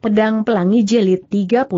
Pedang Pelangi Jelit 30.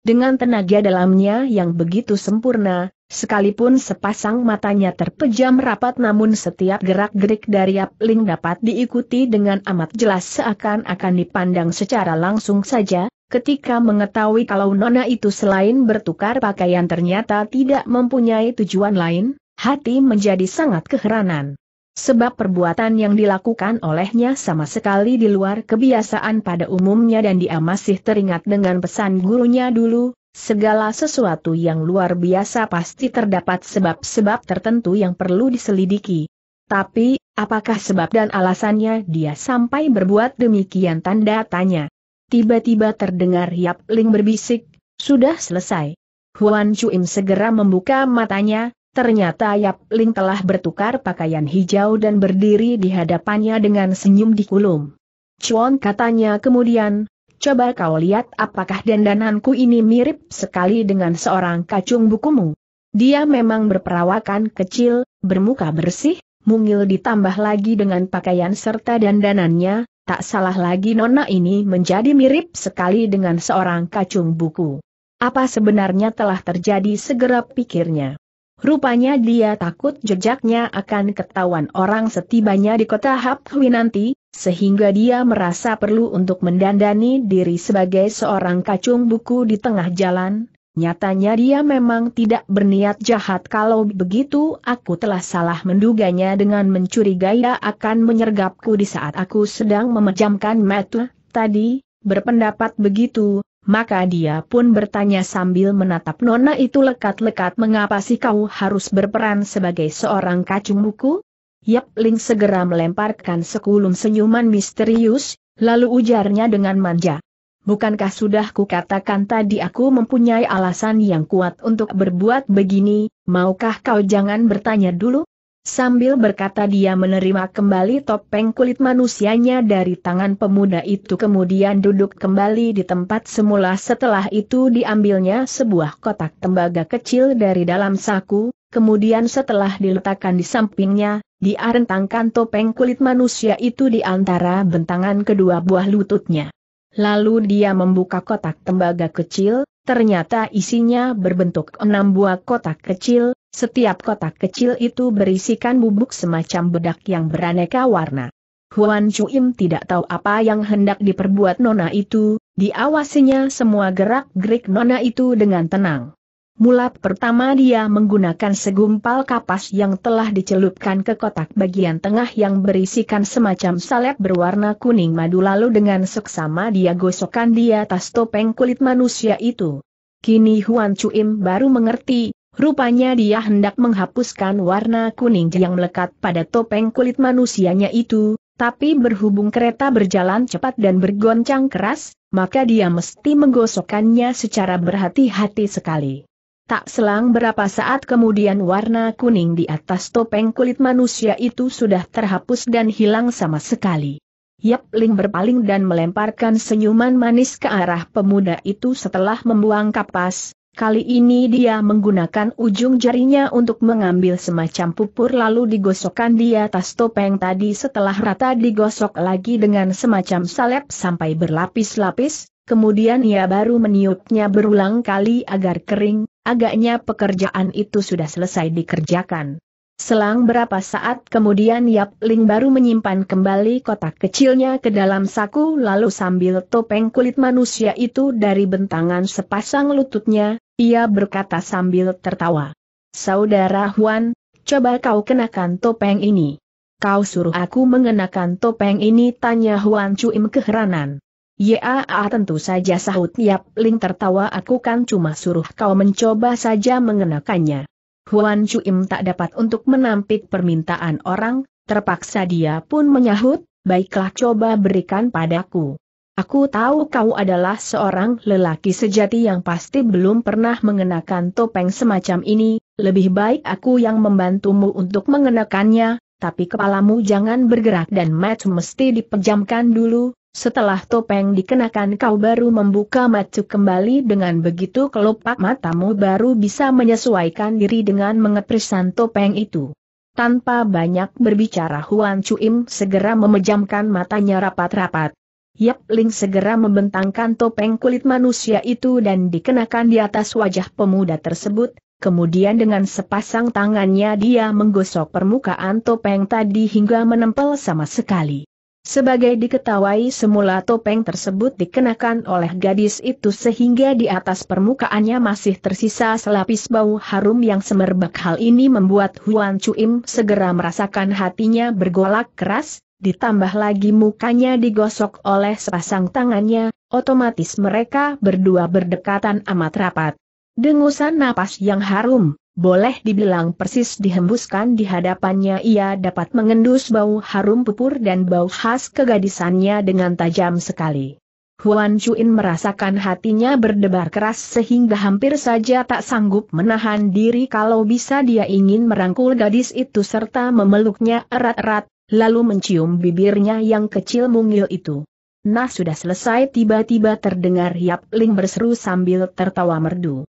Dengan tenaga dalamnya yang begitu sempurna, sekalipun sepasang matanya terpejam rapat namun setiap gerak-gerik dari Apling dapat diikuti dengan amat jelas seakan-akan dipandang secara langsung saja, ketika mengetahui kalau Nona itu selain bertukar pakaian ternyata tidak mempunyai tujuan lain, hati menjadi sangat keheranan. Sebab perbuatan yang dilakukan olehnya sama sekali di luar kebiasaan pada umumnya dan dia masih teringat dengan pesan gurunya dulu, segala sesuatu yang luar biasa pasti terdapat sebab-sebab tertentu yang perlu diselidiki. Tapi, apakah sebab dan alasannya dia sampai berbuat demikian tanda tanya? Tiba-tiba terdengar Yap Ling berbisik, sudah selesai. Huan Chuim segera membuka matanya, Ternyata Yap Ling telah bertukar pakaian hijau dan berdiri di hadapannya dengan senyum di kulum. Chuan katanya kemudian, coba kau lihat apakah dandananku ini mirip sekali dengan seorang kacung bukumu. Dia memang berperawakan kecil, bermuka bersih, mungil ditambah lagi dengan pakaian serta dandanannya, tak salah lagi nona ini menjadi mirip sekali dengan seorang kacung buku. Apa sebenarnya telah terjadi segera pikirnya. Rupanya dia takut jejaknya akan ketahuan orang setibanya di kota Haphui nanti, sehingga dia merasa perlu untuk mendandani diri sebagai seorang kacung buku di tengah jalan. Nyatanya dia memang tidak berniat jahat kalau begitu aku telah salah menduganya dengan mencurigai dia akan menyergapku di saat aku sedang memejamkan mata, tadi, berpendapat begitu, maka dia pun bertanya sambil menatap nona itu lekat-lekat mengapa sih kau harus berperan sebagai seorang kacung buku? Yap Ling segera melemparkan sekulum senyuman misterius, lalu ujarnya dengan manja. Bukankah sudah kukatakan tadi aku mempunyai alasan yang kuat untuk berbuat begini, maukah kau jangan bertanya dulu? Sambil berkata dia menerima kembali topeng kulit manusianya dari tangan pemuda itu kemudian duduk kembali di tempat semula setelah itu diambilnya sebuah kotak tembaga kecil dari dalam saku, kemudian setelah diletakkan di sampingnya, diarentangkan topeng kulit manusia itu di antara bentangan kedua buah lututnya. Lalu dia membuka kotak tembaga kecil, ternyata isinya berbentuk enam buah kotak kecil, setiap kotak kecil itu berisikan bubuk semacam bedak yang beraneka warna. Huan Chuim tidak tahu apa yang hendak diperbuat nona itu, diawasinya semua gerak-gerik nona itu dengan tenang. Mulap pertama dia menggunakan segumpal kapas yang telah dicelupkan ke kotak bagian tengah yang berisikan semacam salep berwarna kuning madu lalu dengan seksama dia gosokkan di atas topeng kulit manusia itu. Kini Huan Chuim baru mengerti, Rupanya dia hendak menghapuskan warna kuning yang melekat pada topeng kulit manusianya itu, tapi berhubung kereta berjalan cepat dan bergoncang keras, maka dia mesti menggosokkannya secara berhati-hati sekali. Tak selang berapa saat kemudian warna kuning di atas topeng kulit manusia itu sudah terhapus dan hilang sama sekali. Yap Ling berpaling dan melemparkan senyuman manis ke arah pemuda itu setelah membuang kapas, Kali ini dia menggunakan ujung jarinya untuk mengambil semacam pupur lalu digosokkan di atas topeng tadi setelah rata digosok lagi dengan semacam salep sampai berlapis-lapis, kemudian ia baru meniupnya berulang kali agar kering, agaknya pekerjaan itu sudah selesai dikerjakan. Selang berapa saat kemudian Yap Ling baru menyimpan kembali kotak kecilnya ke dalam saku lalu sambil topeng kulit manusia itu dari bentangan sepasang lututnya, ia berkata sambil tertawa. Saudara Huan, coba kau kenakan topeng ini. Kau suruh aku mengenakan topeng ini tanya Huan Cuim keheranan. Ya ah, tentu saja sahut Yap Ling tertawa aku kan cuma suruh kau mencoba saja mengenakannya. Huan Im tak dapat untuk menampik permintaan orang, terpaksa dia pun menyahut, baiklah coba berikan padaku. Aku tahu kau adalah seorang lelaki sejati yang pasti belum pernah mengenakan topeng semacam ini, lebih baik aku yang membantumu untuk mengenakannya, tapi kepalamu jangan bergerak dan match mesti dipejamkan dulu, setelah topeng dikenakan kau baru membuka mata kembali dengan begitu kelopak matamu baru bisa menyesuaikan diri dengan mengepresan topeng itu. Tanpa banyak berbicara Huan Chuim segera memejamkan matanya rapat-rapat. Yap Ling segera membentangkan topeng kulit manusia itu dan dikenakan di atas wajah pemuda tersebut, kemudian dengan sepasang tangannya dia menggosok permukaan topeng tadi hingga menempel sama sekali. Sebagai diketahui semula topeng tersebut dikenakan oleh gadis itu sehingga di atas permukaannya masih tersisa selapis bau harum yang semerbak hal ini membuat Huan Chuim segera merasakan hatinya bergolak keras, ditambah lagi mukanya digosok oleh sepasang tangannya, otomatis mereka berdua berdekatan amat rapat. Dengusan napas yang harum, boleh dibilang persis dihembuskan di hadapannya ia dapat mengendus bau harum pupur dan bau khas kegadisannya dengan tajam sekali. Huan Chuin merasakan hatinya berdebar keras sehingga hampir saja tak sanggup menahan diri kalau bisa dia ingin merangkul gadis itu serta memeluknya erat-erat, lalu mencium bibirnya yang kecil mungil itu. Nah sudah selesai tiba-tiba terdengar Yap Ling berseru sambil tertawa merdu.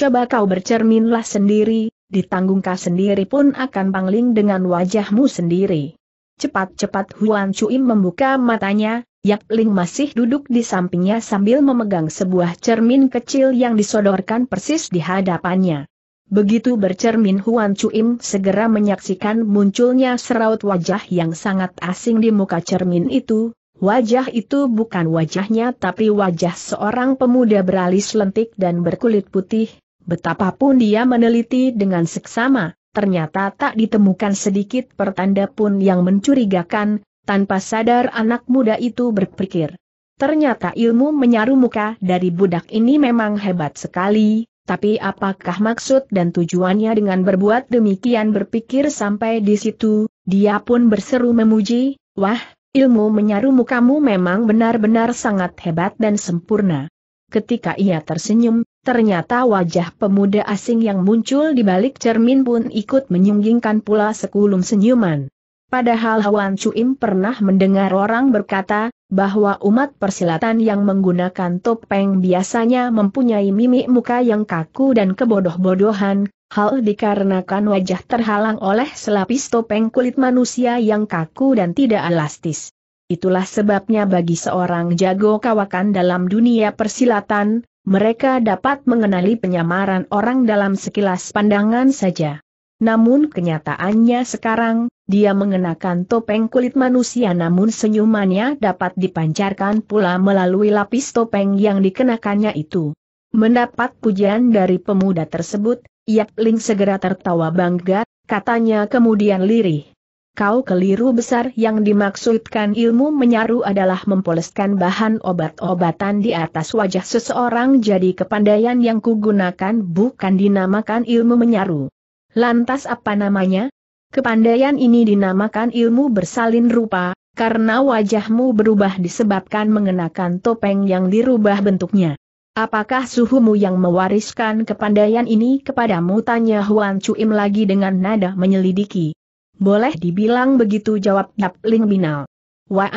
Coba kau bercerminlah sendiri, ditanggungkah sendiri pun akan pangling dengan wajahmu sendiri. Cepat-cepat Huan Cuim membuka matanya, Yap Ling masih duduk di sampingnya sambil memegang sebuah cermin kecil yang disodorkan persis di hadapannya. Begitu bercermin Huan Cuim segera menyaksikan munculnya seraut wajah yang sangat asing di muka cermin itu, Wajah itu bukan wajahnya tapi wajah seorang pemuda beralis lentik dan berkulit putih, Betapapun dia meneliti dengan seksama, ternyata tak ditemukan sedikit pertanda pun yang mencurigakan, tanpa sadar anak muda itu berpikir. Ternyata ilmu menyaru muka dari budak ini memang hebat sekali, tapi apakah maksud dan tujuannya dengan berbuat demikian berpikir sampai di situ, dia pun berseru memuji, wah, ilmu menyaru mukamu memang benar-benar sangat hebat dan sempurna. Ketika ia tersenyum, Ternyata wajah pemuda asing yang muncul di balik cermin pun ikut menyunggingkan pula sekulum senyuman. Padahal Hwan Chuim pernah mendengar orang berkata, bahwa umat persilatan yang menggunakan topeng biasanya mempunyai mimik muka yang kaku dan kebodoh-bodohan, hal dikarenakan wajah terhalang oleh selapis topeng kulit manusia yang kaku dan tidak elastis. Itulah sebabnya bagi seorang jago kawakan dalam dunia persilatan, mereka dapat mengenali penyamaran orang dalam sekilas pandangan saja. Namun kenyataannya sekarang, dia mengenakan topeng kulit manusia namun senyumannya dapat dipancarkan pula melalui lapis topeng yang dikenakannya itu. Mendapat pujian dari pemuda tersebut, Yap Ling segera tertawa bangga, katanya kemudian lirih kau keliru besar yang dimaksudkan ilmu menyaru adalah mempoleskan bahan obat-obatan di atas wajah seseorang jadi kepandaian yang kugunakan bukan dinamakan ilmu menyaru. Lantas apa namanya? Kepandaian ini dinamakan ilmu bersalin rupa, karena wajahmu berubah disebabkan mengenakan topeng yang dirubah bentuknya. Apakah suhumu yang mewariskan kepandaian ini kepadamu? Tanya Huan Cuim lagi dengan nada menyelidiki. Boleh dibilang begitu jawab Yap Ling Binal. Wah,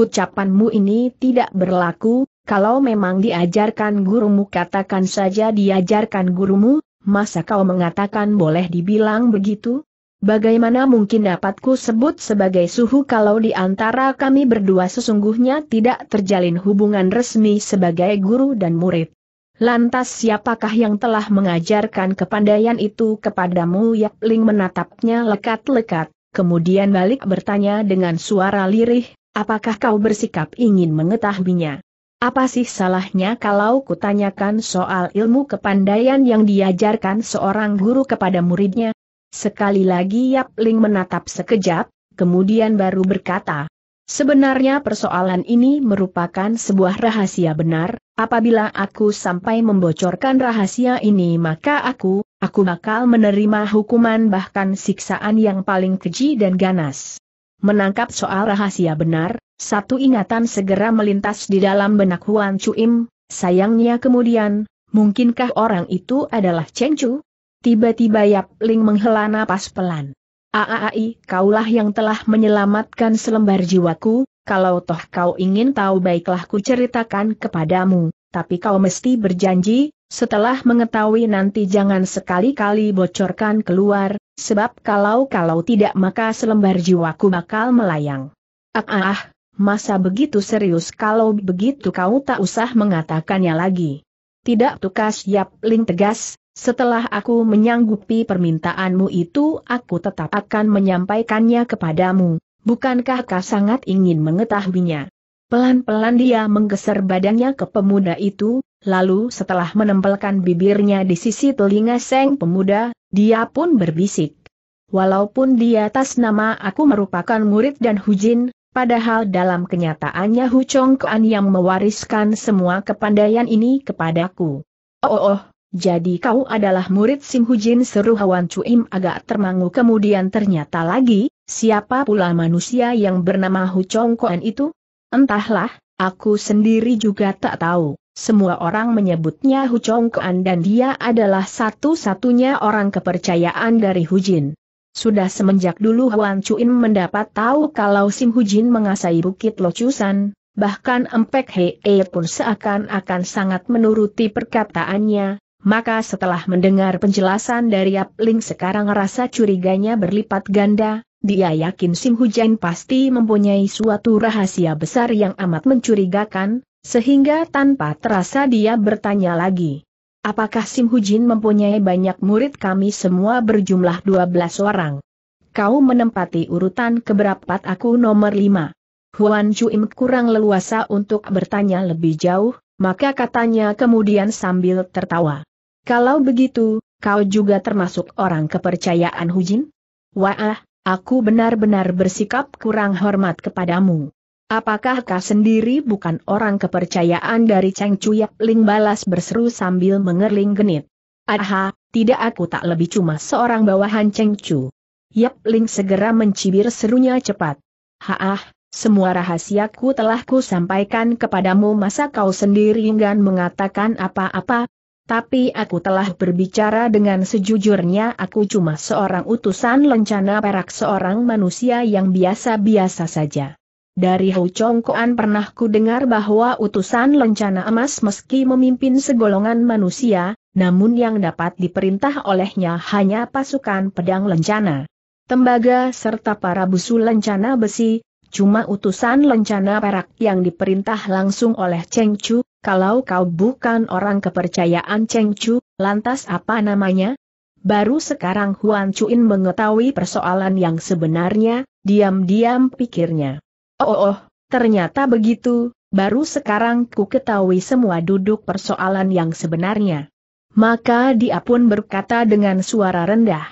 ucapanmu ini tidak berlaku, kalau memang diajarkan gurumu katakan saja diajarkan gurumu, masa kau mengatakan boleh dibilang begitu? Bagaimana mungkin dapatku sebut sebagai suhu kalau di antara kami berdua sesungguhnya tidak terjalin hubungan resmi sebagai guru dan murid? Lantas siapakah yang telah mengajarkan kepandaian itu kepadamu? Yap Ling menatapnya lekat-lekat, kemudian balik bertanya dengan suara lirih, apakah kau bersikap ingin mengetahuinya? Apa sih salahnya kalau kutanyakan soal ilmu kepandaian yang diajarkan seorang guru kepada muridnya? Sekali lagi Yap Ling menatap sekejap, kemudian baru berkata, Sebenarnya persoalan ini merupakan sebuah rahasia benar, apabila aku sampai membocorkan rahasia ini maka aku, aku bakal menerima hukuman bahkan siksaan yang paling keji dan ganas. Menangkap soal rahasia benar, satu ingatan segera melintas di dalam benak Huan Chuim, sayangnya kemudian, mungkinkah orang itu adalah Cheng Chu? Tiba-tiba Yap Ling menghela napas pelan. Aai, kaulah yang telah menyelamatkan selembar jiwaku, kalau toh kau ingin tahu baiklah ku ceritakan kepadamu, tapi kau mesti berjanji, setelah mengetahui nanti jangan sekali-kali bocorkan keluar, sebab kalau-kalau tidak maka selembar jiwaku bakal melayang. Ah, masa begitu serius kalau begitu kau tak usah mengatakannya lagi. Tidak tukas Yap Ling tegas, setelah aku menyanggupi permintaanmu itu aku tetap akan menyampaikannya kepadamu, bukankah kau sangat ingin mengetahuinya? Pelan-pelan dia menggeser badannya ke pemuda itu, lalu setelah menempelkan bibirnya di sisi telinga seng pemuda, dia pun berbisik. Walaupun di atas nama aku merupakan murid dan hujin, padahal dalam kenyataannya Hu Chong Kuan yang mewariskan semua kepandaian ini kepadaku. Oh, oh, oh jadi kau adalah murid Sim Hujin seru Hawan Cuim agak termangu kemudian ternyata lagi, siapa pula manusia yang bernama Hu Chong itu? Entahlah, aku sendiri juga tak tahu. Semua orang menyebutnya Hu Chong dan dia adalah satu-satunya orang kepercayaan dari Hujin. Sudah semenjak dulu Huan Chuin mendapat tahu kalau Sim Hujin mengasai Bukit Locusan, bahkan Empek Hee pun seakan-akan sangat menuruti perkataannya, maka setelah mendengar penjelasan dari Yap Ling sekarang rasa curiganya berlipat ganda, dia yakin Sim Hujan pasti mempunyai suatu rahasia besar yang amat mencurigakan, sehingga tanpa terasa dia bertanya lagi. Apakah Sim Hujin mempunyai banyak murid kami semua berjumlah 12 orang? Kau menempati urutan keberapa aku nomor 5. Huan Chuim kurang leluasa untuk bertanya lebih jauh, maka katanya kemudian sambil tertawa. Kalau begitu, kau juga termasuk orang kepercayaan Hujin? Wah, aku benar-benar bersikap kurang hormat kepadamu. Apakah kau sendiri bukan orang kepercayaan dari Cheng Chuyak Ling balas berseru sambil mengerling genit? Aha, tidak aku tak lebih cuma seorang bawahan Cheng Chu. Yap Ling segera mencibir serunya cepat. Haah, semua rahasiaku telah ku sampaikan kepadamu masa kau sendiri enggan mengatakan apa-apa, tapi aku telah berbicara dengan sejujurnya aku cuma seorang utusan lencana perak seorang manusia yang biasa-biasa saja. Dari Hou Chong Koan pernah ku dengar bahwa utusan lencana emas meski memimpin segolongan manusia, namun yang dapat diperintah olehnya hanya pasukan pedang lencana. Tembaga serta para busu lencana besi, Cuma utusan lencana perak yang diperintah langsung oleh Cheng Chu, kalau kau bukan orang kepercayaan Cheng Chu, lantas apa namanya? Baru sekarang Huan Chuin mengetahui persoalan yang sebenarnya, diam-diam pikirnya. Oh, oh, oh, ternyata begitu, baru sekarang ku ketahui semua duduk persoalan yang sebenarnya. Maka dia pun berkata dengan suara rendah.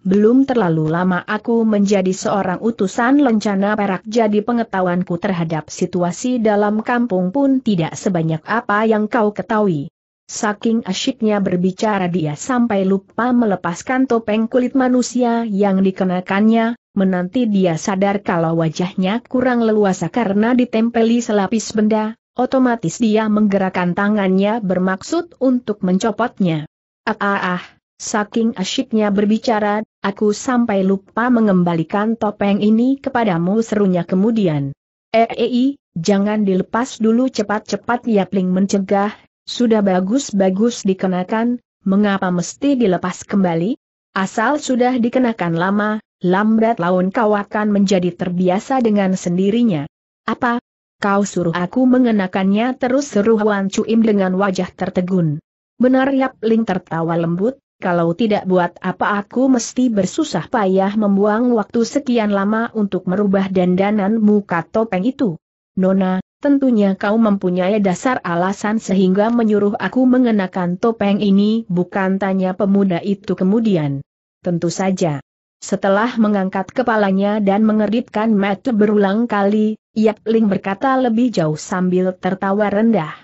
Belum terlalu lama aku menjadi seorang utusan lencana perak jadi pengetahuanku terhadap situasi dalam kampung pun tidak sebanyak apa yang kau ketahui. Saking asyiknya berbicara dia sampai lupa melepaskan topeng kulit manusia yang dikenakannya, menanti dia sadar kalau wajahnya kurang leluasa karena ditempeli selapis benda, otomatis dia menggerakkan tangannya bermaksud untuk mencopotnya. Ah ah ah, saking asyiknya berbicara, Aku sampai lupa mengembalikan topeng ini kepadamu serunya kemudian. Ei, eh, eh, jangan dilepas dulu cepat-cepat Yapling mencegah, sudah bagus-bagus dikenakan, mengapa mesti dilepas kembali? Asal sudah dikenakan lama, lambat laun kau akan menjadi terbiasa dengan sendirinya. Apa? Kau suruh aku mengenakannya terus seru Wan Cuim dengan wajah tertegun. Benar Yapling tertawa lembut, kalau tidak buat apa aku mesti bersusah payah membuang waktu sekian lama untuk merubah dandanan muka topeng itu. Nona, tentunya kau mempunyai dasar alasan sehingga menyuruh aku mengenakan topeng ini bukan tanya pemuda itu kemudian. Tentu saja. Setelah mengangkat kepalanya dan mengeritkan mata berulang kali, Yap Ling berkata lebih jauh sambil tertawa rendah.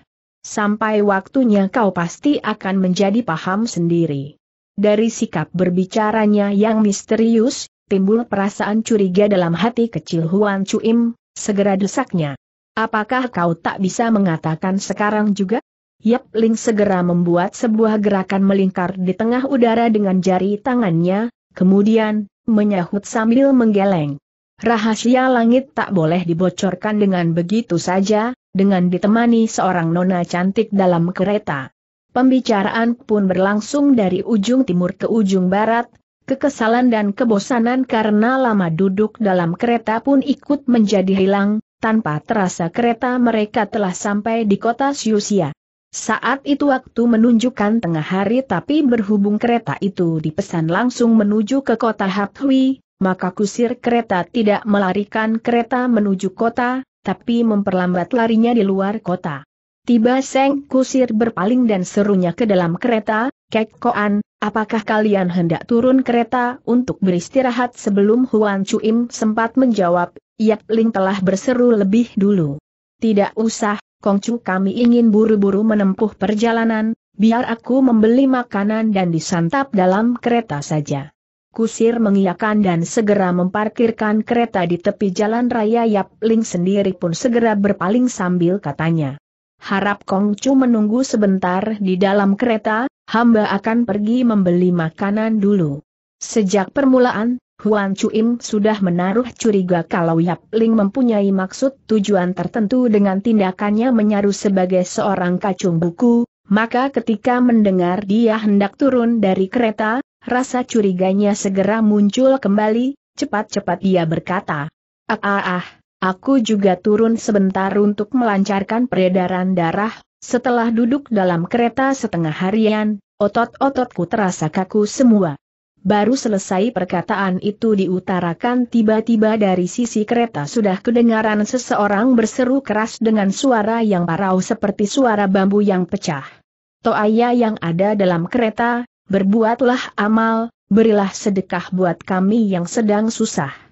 Sampai waktunya kau pasti akan menjadi paham sendiri. Dari sikap berbicaranya yang misterius, timbul perasaan curiga dalam hati kecil Huan Chuim, segera desaknya. Apakah kau tak bisa mengatakan sekarang juga? Yap Ling segera membuat sebuah gerakan melingkar di tengah udara dengan jari tangannya, kemudian, menyahut sambil menggeleng. Rahasia langit tak boleh dibocorkan dengan begitu saja, dengan ditemani seorang nona cantik dalam kereta. Pembicaraan pun berlangsung dari ujung timur ke ujung barat, kekesalan dan kebosanan karena lama duduk dalam kereta pun ikut menjadi hilang, tanpa terasa kereta mereka telah sampai di kota Siusia. Saat itu waktu menunjukkan tengah hari tapi berhubung kereta itu dipesan langsung menuju ke kota Hathui, maka kusir kereta tidak melarikan kereta menuju kota, tapi memperlambat larinya di luar kota. Tiba Seng Kusir berpaling dan serunya ke dalam kereta, Kek Koan, apakah kalian hendak turun kereta untuk beristirahat sebelum Huan Chuim sempat menjawab, Yap Ling telah berseru lebih dulu. Tidak usah, Chu kami ingin buru-buru menempuh perjalanan, biar aku membeli makanan dan disantap dalam kereta saja. Kusir mengiyakan dan segera memparkirkan kereta di tepi jalan raya Yap Ling sendiri pun segera berpaling sambil katanya. Harap Kongcu menunggu sebentar di dalam kereta, hamba akan pergi membeli makanan dulu. Sejak permulaan, Huan Chuim sudah menaruh curiga kalau Yap Ling mempunyai maksud tujuan tertentu dengan tindakannya menyaru sebagai seorang kacung buku, maka ketika mendengar dia hendak turun dari kereta, rasa curiganya segera muncul kembali, cepat-cepat dia berkata, Ah ah ah, Aku juga turun sebentar untuk melancarkan peredaran darah, setelah duduk dalam kereta setengah harian, otot-ototku terasa kaku semua. Baru selesai perkataan itu diutarakan tiba-tiba dari sisi kereta sudah kedengaran seseorang berseru keras dengan suara yang parau seperti suara bambu yang pecah. Toaya yang ada dalam kereta, berbuatlah amal, berilah sedekah buat kami yang sedang susah.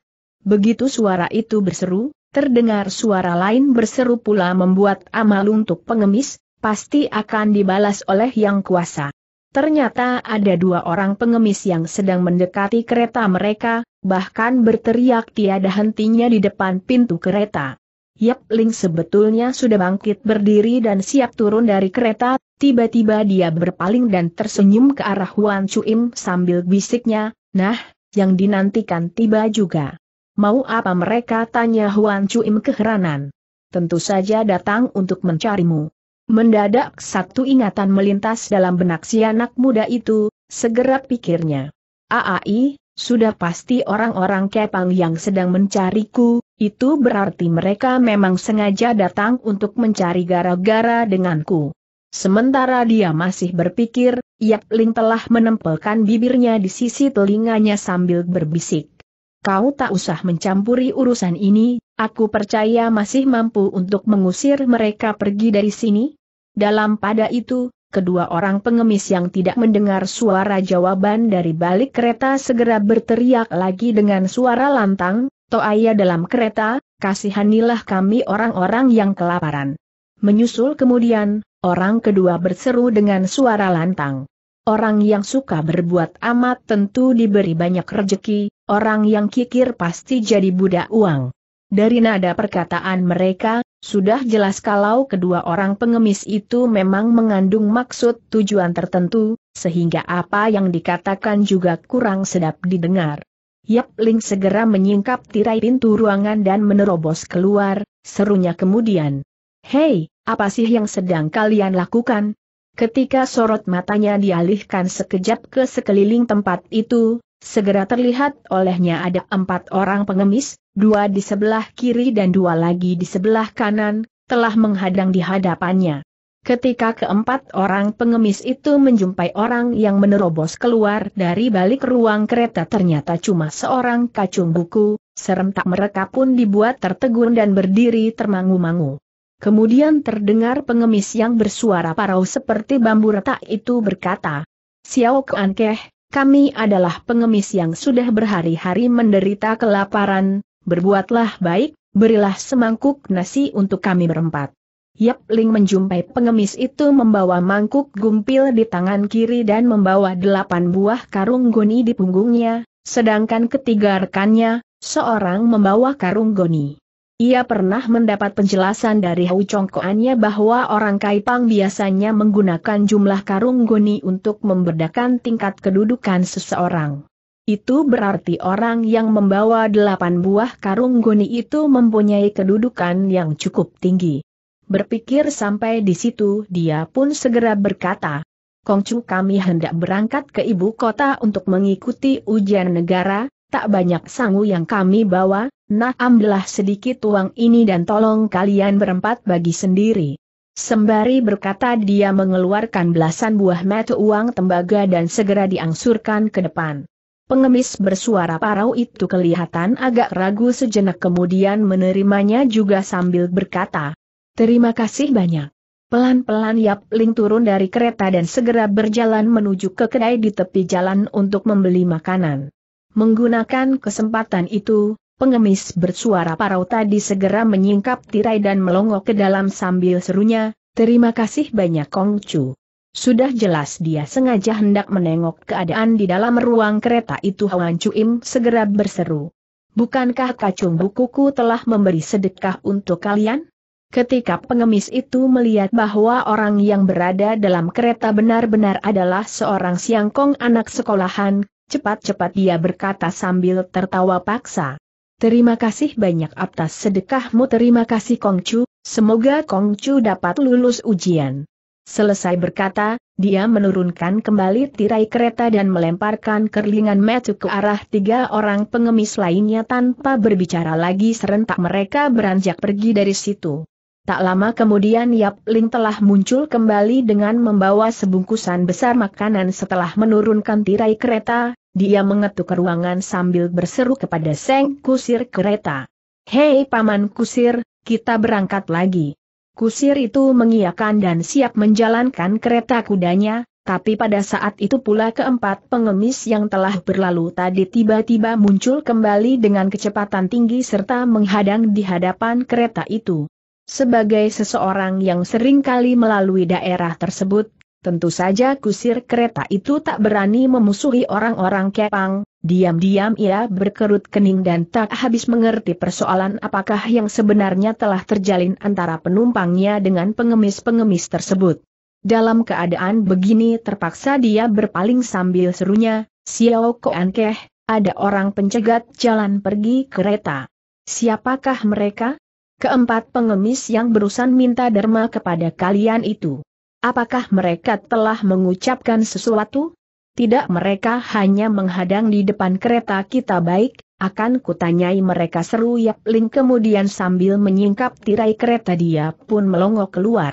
Begitu suara itu berseru, terdengar suara lain berseru pula membuat amal untuk pengemis, pasti akan dibalas oleh yang kuasa. Ternyata ada dua orang pengemis yang sedang mendekati kereta mereka, bahkan berteriak tiada hentinya di depan pintu kereta. Yap Ling sebetulnya sudah bangkit berdiri dan siap turun dari kereta, tiba-tiba dia berpaling dan tersenyum ke arah Huan Chuim sambil bisiknya, nah, yang dinantikan tiba juga. Mau apa mereka? Tanya Huan Chuim keheranan. Tentu saja datang untuk mencarimu. Mendadak satu ingatan melintas dalam benak si anak muda itu, segera pikirnya. Aai, sudah pasti orang-orang kepang yang sedang mencariku, itu berarti mereka memang sengaja datang untuk mencari gara-gara denganku. Sementara dia masih berpikir, Yap Ling telah menempelkan bibirnya di sisi telinganya sambil berbisik. Kau tak usah mencampuri urusan ini, aku percaya masih mampu untuk mengusir mereka pergi dari sini. Dalam pada itu, kedua orang pengemis yang tidak mendengar suara jawaban dari balik kereta segera berteriak lagi dengan suara lantang, Toaya dalam kereta, kasihanilah kami orang-orang yang kelaparan. Menyusul kemudian, orang kedua berseru dengan suara lantang. Orang yang suka berbuat amat tentu diberi banyak rejeki, orang yang kikir pasti jadi budak uang. Dari nada perkataan mereka, sudah jelas kalau kedua orang pengemis itu memang mengandung maksud tujuan tertentu, sehingga apa yang dikatakan juga kurang sedap didengar. Yap Ling segera menyingkap tirai pintu ruangan dan menerobos keluar, serunya kemudian. Hei, apa sih yang sedang kalian lakukan? Ketika sorot matanya dialihkan sekejap ke sekeliling tempat itu, segera terlihat olehnya ada empat orang pengemis, dua di sebelah kiri dan dua lagi di sebelah kanan, telah menghadang di hadapannya. Ketika keempat orang pengemis itu menjumpai orang yang menerobos keluar dari balik ruang kereta ternyata cuma seorang kacung buku, serentak mereka pun dibuat tertegun dan berdiri termangu-mangu. Kemudian terdengar pengemis yang bersuara parau seperti bambu retak itu berkata, Xiao Kuan Keh, kami adalah pengemis yang sudah berhari-hari menderita kelaparan, berbuatlah baik, berilah semangkuk nasi untuk kami berempat. Yap Ling menjumpai pengemis itu membawa mangkuk gumpil di tangan kiri dan membawa delapan buah karung goni di punggungnya, sedangkan ketiga rekannya, seorang membawa karung goni. Ia pernah mendapat penjelasan dari Hu Chongkoannya bahwa orang Kaipang biasanya menggunakan jumlah karung goni untuk membedakan tingkat kedudukan seseorang. Itu berarti orang yang membawa delapan buah karung goni itu mempunyai kedudukan yang cukup tinggi. Berpikir sampai di situ dia pun segera berkata, Kongcu kami hendak berangkat ke ibu kota untuk mengikuti ujian negara, tak banyak sangu yang kami bawa, nah ambillah sedikit uang ini dan tolong kalian berempat bagi sendiri. Sembari berkata dia mengeluarkan belasan buah mata uang tembaga dan segera diangsurkan ke depan. Pengemis bersuara parau itu kelihatan agak ragu sejenak kemudian menerimanya juga sambil berkata, Terima kasih banyak. Pelan-pelan Yap Ling turun dari kereta dan segera berjalan menuju ke kedai di tepi jalan untuk membeli makanan. Menggunakan kesempatan itu, pengemis bersuara parau tadi segera menyingkap tirai dan melongok ke dalam sambil serunya, terima kasih banyak Kong Chu. Sudah jelas dia sengaja hendak menengok keadaan di dalam ruang kereta itu Hwan Im segera berseru. Bukankah kacung bukuku telah memberi sedekah untuk kalian? Ketika pengemis itu melihat bahwa orang yang berada dalam kereta benar-benar adalah seorang siangkong anak sekolahan, Cepat-cepat dia berkata sambil tertawa paksa. Terima kasih banyak atas sedekahmu terima kasih Kongcu, semoga Kongcu dapat lulus ujian. Selesai berkata, dia menurunkan kembali tirai kereta dan melemparkan kerlingan metu ke arah tiga orang pengemis lainnya tanpa berbicara lagi serentak mereka beranjak pergi dari situ. Tak lama kemudian Yap Ling telah muncul kembali dengan membawa sebungkusan besar makanan setelah menurunkan tirai kereta, dia mengetuk ke ruangan sambil berseru kepada Seng Kusir kereta. Hei Paman Kusir, kita berangkat lagi. Kusir itu mengiyakan dan siap menjalankan kereta kudanya, tapi pada saat itu pula keempat pengemis yang telah berlalu tadi tiba-tiba muncul kembali dengan kecepatan tinggi serta menghadang di hadapan kereta itu. Sebagai seseorang yang sering kali melalui daerah tersebut, tentu saja kusir kereta itu tak berani memusuhi orang-orang kepang, diam-diam ia berkerut kening dan tak habis mengerti persoalan apakah yang sebenarnya telah terjalin antara penumpangnya dengan pengemis-pengemis tersebut. Dalam keadaan begini terpaksa dia berpaling sambil serunya, Xiao Koan Keh, ada orang pencegat jalan pergi kereta. Siapakah mereka? keempat pengemis yang berusan minta derma kepada kalian itu. Apakah mereka telah mengucapkan sesuatu? Tidak mereka hanya menghadang di depan kereta kita baik, akan kutanyai mereka seru Yap Ling kemudian sambil menyingkap tirai kereta dia pun melongo keluar.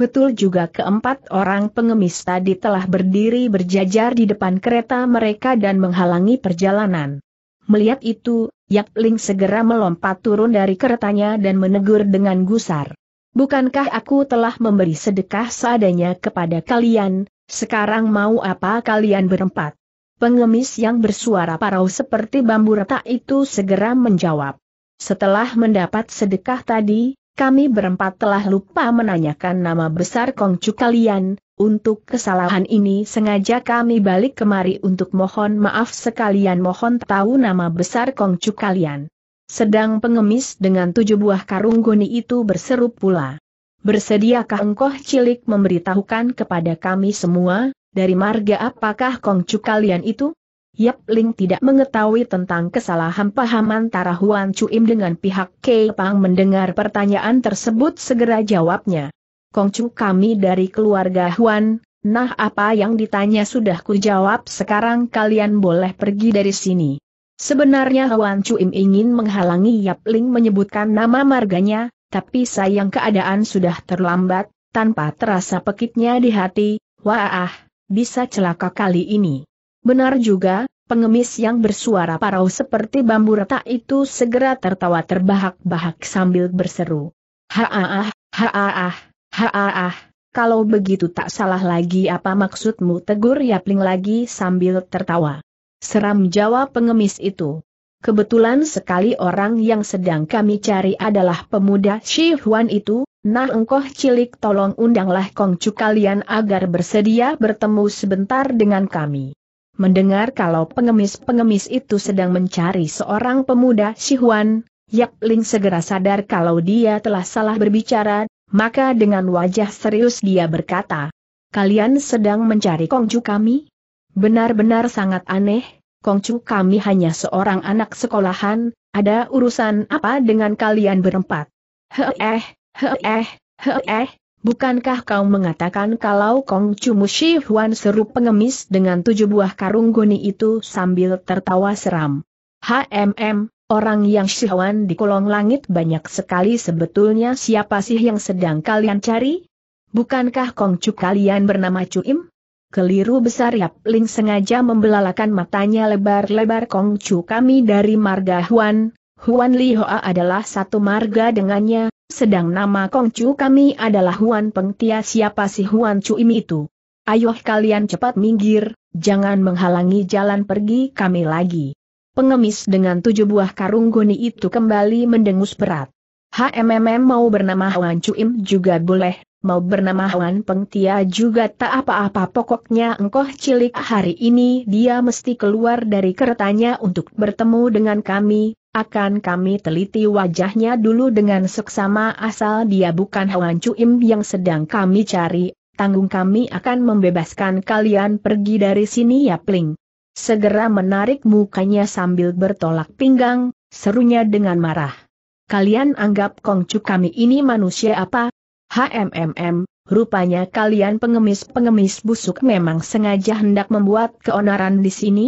Betul juga keempat orang pengemis tadi telah berdiri berjajar di depan kereta mereka dan menghalangi perjalanan. Melihat itu, Yap Ling segera melompat turun dari keretanya dan menegur dengan gusar. Bukankah aku telah memberi sedekah seadanya kepada kalian, sekarang mau apa kalian berempat? Pengemis yang bersuara parau seperti bambu retak itu segera menjawab. Setelah mendapat sedekah tadi, kami berempat telah lupa menanyakan nama besar kongcu kalian, untuk kesalahan ini sengaja kami balik kemari untuk mohon maaf sekalian mohon tahu nama besar kongcu kalian. Sedang pengemis dengan tujuh buah karung goni itu berseru pula. Bersediakah engkau cilik memberitahukan kepada kami semua, dari marga apakah kongcu kalian itu? Yap Ling tidak mengetahui tentang kesalahan paham antara Huan Cuim dengan pihak Kei Pang mendengar pertanyaan tersebut segera jawabnya. Kongcu kami dari keluarga Huan, nah apa yang ditanya sudah jawab. sekarang kalian boleh pergi dari sini. Sebenarnya Huan Cuim ingin menghalangi Yap Ling menyebutkan nama marganya, tapi sayang keadaan sudah terlambat, tanpa terasa pekitnya di hati, wah, bisa celaka kali ini. Benar juga, pengemis yang bersuara parau seperti bambu retak itu segera tertawa terbahak-bahak sambil berseru. Haaah, ah. Haa, ah, ah. kalau begitu tak salah lagi apa maksudmu tegur Yapling lagi sambil tertawa. Seram jawab pengemis itu. Kebetulan sekali orang yang sedang kami cari adalah pemuda Shi Huan itu, nah engkoh cilik tolong undanglah kongcu kalian agar bersedia bertemu sebentar dengan kami. Mendengar kalau pengemis-pengemis itu sedang mencari seorang pemuda Shi Huan, Yap Ling segera sadar kalau dia telah salah berbicara, maka dengan wajah serius dia berkata, Kalian sedang mencari Kongcu kami? Benar-benar sangat aneh, Kongcu kami hanya seorang anak sekolahan, ada urusan apa dengan kalian berempat? Heeh, heeh, heeh, bukankah kau mengatakan kalau Kongcu Mushi Huan seru pengemis dengan tujuh buah karung goni itu sambil tertawa seram? HMM, Orang yang syahwan di kolong langit banyak sekali sebetulnya siapa sih yang sedang kalian cari? Bukankah Kongcu kalian bernama Cuim? Keliru besar Yap Ling sengaja membelalakan matanya lebar-lebar Kongcu kami dari marga Huan. Huan Li Hoa adalah satu marga dengannya, sedang nama Kongcu kami adalah Huan Pengtia siapa sih Huan Cuim itu? Ayo kalian cepat minggir, jangan menghalangi jalan pergi kami lagi pengemis dengan tujuh buah karung goni itu kembali mendengus berat. HMMM mau bernama Hwan Cuim juga boleh, mau bernama Hwan Pengtia juga tak apa-apa pokoknya engkoh cilik hari ini dia mesti keluar dari keretanya untuk bertemu dengan kami, akan kami teliti wajahnya dulu dengan seksama asal dia bukan Hwan Cuim yang sedang kami cari, tanggung kami akan membebaskan kalian pergi dari sini ya pling. Segera menarik mukanya sambil bertolak pinggang, serunya dengan marah. Kalian anggap Kongcu kami ini manusia apa? HMMM, rupanya kalian pengemis-pengemis busuk memang sengaja hendak membuat keonaran di sini?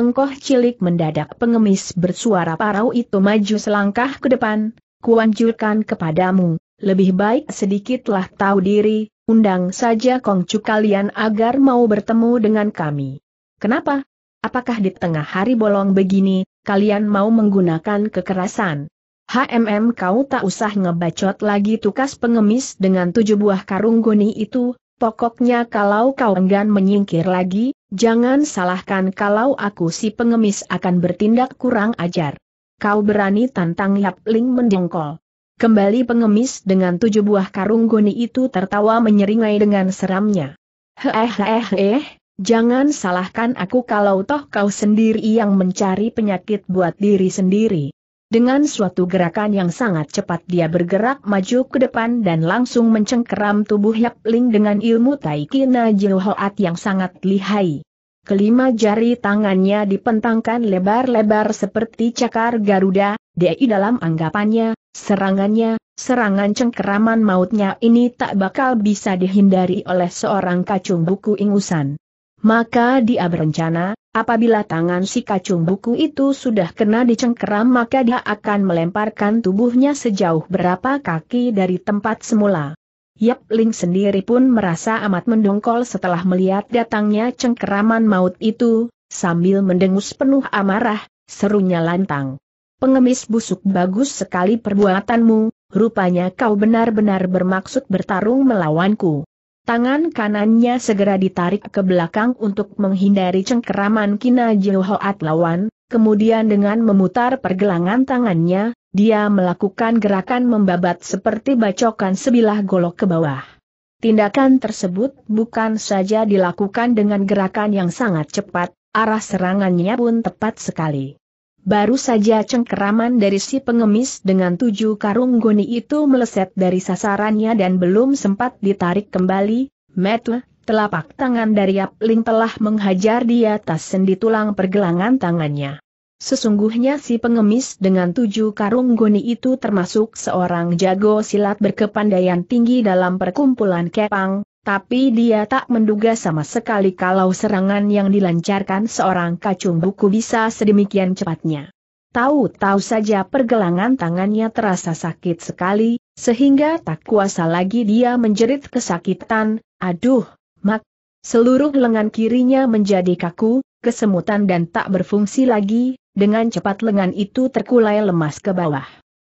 Engkoh cilik mendadak pengemis bersuara parau itu maju selangkah ke depan, kuanjurkan kepadamu, lebih baik sedikitlah tahu diri, undang saja kongcu kalian agar mau bertemu dengan kami. Kenapa? apakah di tengah hari bolong begini, kalian mau menggunakan kekerasan? HMM kau tak usah ngebacot lagi tukas pengemis dengan tujuh buah karung goni itu, pokoknya kalau kau enggan menyingkir lagi, jangan salahkan kalau aku si pengemis akan bertindak kurang ajar. Kau berani tantang Yap Ling mendengkol. Kembali pengemis dengan tujuh buah karung goni itu tertawa menyeringai dengan seramnya. Heh heh heh, Jangan salahkan aku kalau toh kau sendiri yang mencari penyakit buat diri sendiri. Dengan suatu gerakan yang sangat cepat dia bergerak maju ke depan dan langsung mencengkeram tubuh Yap Ling dengan ilmu Taikina Jihoat yang sangat lihai. Kelima jari tangannya dipentangkan lebar-lebar seperti cakar Garuda, DI dalam anggapannya, serangannya, serangan cengkeraman mautnya ini tak bakal bisa dihindari oleh seorang kacung buku ingusan. Maka dia berencana, apabila tangan si kacung buku itu sudah kena dicengkeram maka dia akan melemparkan tubuhnya sejauh berapa kaki dari tempat semula. Yap Ling sendiri pun merasa amat mendongkol setelah melihat datangnya cengkeraman maut itu, sambil mendengus penuh amarah, serunya lantang. Pengemis busuk bagus sekali perbuatanmu, rupanya kau benar-benar bermaksud bertarung melawanku. Tangan kanannya segera ditarik ke belakang untuk menghindari cengkeraman Kina Jehoat lawan, kemudian dengan memutar pergelangan tangannya, dia melakukan gerakan membabat seperti bacokan sebilah golok ke bawah. Tindakan tersebut bukan saja dilakukan dengan gerakan yang sangat cepat, arah serangannya pun tepat sekali. Baru saja cengkeraman dari si pengemis dengan tujuh karung goni itu meleset dari sasarannya dan belum sempat ditarik kembali, Metwe, telapak tangan dari Yap telah menghajar di atas sendi tulang pergelangan tangannya. Sesungguhnya si pengemis dengan tujuh karung goni itu termasuk seorang jago silat berkepandaian tinggi dalam perkumpulan kepang, tapi dia tak menduga sama sekali kalau serangan yang dilancarkan seorang kacung buku bisa sedemikian cepatnya. Tahu-tahu saja pergelangan tangannya terasa sakit sekali, sehingga tak kuasa lagi dia menjerit kesakitan, aduh, mak. Seluruh lengan kirinya menjadi kaku, kesemutan dan tak berfungsi lagi, dengan cepat lengan itu terkulai lemas ke bawah.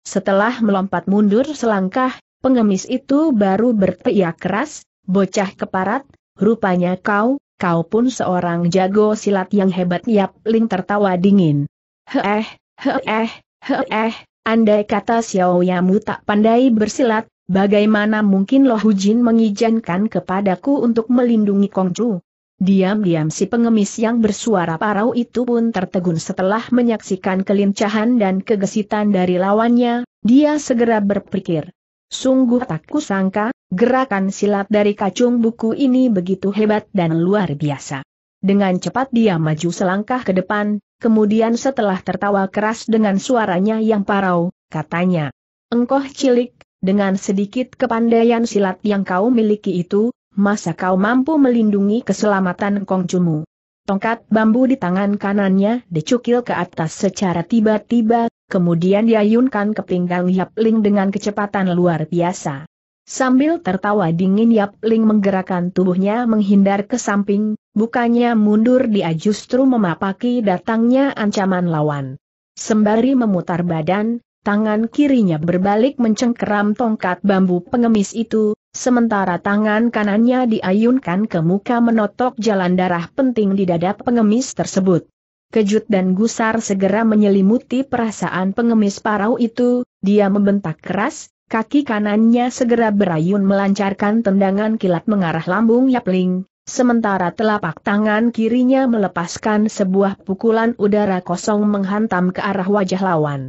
Setelah melompat mundur selangkah, pengemis itu baru berteriak keras, Bocah keparat, rupanya kau, kau pun seorang jago silat yang hebat Yap Ling tertawa dingin. Heeh, heeh, heeh, andai kata Xiao Yamu tak pandai bersilat, bagaimana mungkin Loh Hujin mengizinkan kepadaku untuk melindungi Kongcu? Diam-diam si pengemis yang bersuara parau itu pun tertegun setelah menyaksikan kelincahan dan kegesitan dari lawannya, dia segera berpikir. Sungguh tak kusangka, Gerakan silat dari kacung buku ini begitu hebat dan luar biasa. Dengan cepat dia maju selangkah ke depan, kemudian setelah tertawa keras dengan suaranya yang parau, katanya, Engkoh cilik, dengan sedikit kepandaian silat yang kau miliki itu, masa kau mampu melindungi keselamatan kongcumu. Tongkat bambu di tangan kanannya dicukil ke atas secara tiba-tiba, kemudian diayunkan ke pinggang Yap Ling dengan kecepatan luar biasa. Sambil tertawa dingin Yap Ling menggerakkan tubuhnya menghindar ke samping, bukannya mundur dia justru memapaki datangnya ancaman lawan. Sembari memutar badan, tangan kirinya berbalik mencengkeram tongkat bambu pengemis itu, sementara tangan kanannya diayunkan ke muka menotok jalan darah penting di dada pengemis tersebut. Kejut dan gusar segera menyelimuti perasaan pengemis parau itu, dia membentak keras, Kaki kanannya segera berayun melancarkan tendangan kilat mengarah lambung Yapling, sementara telapak tangan kirinya melepaskan sebuah pukulan udara kosong menghantam ke arah wajah lawan.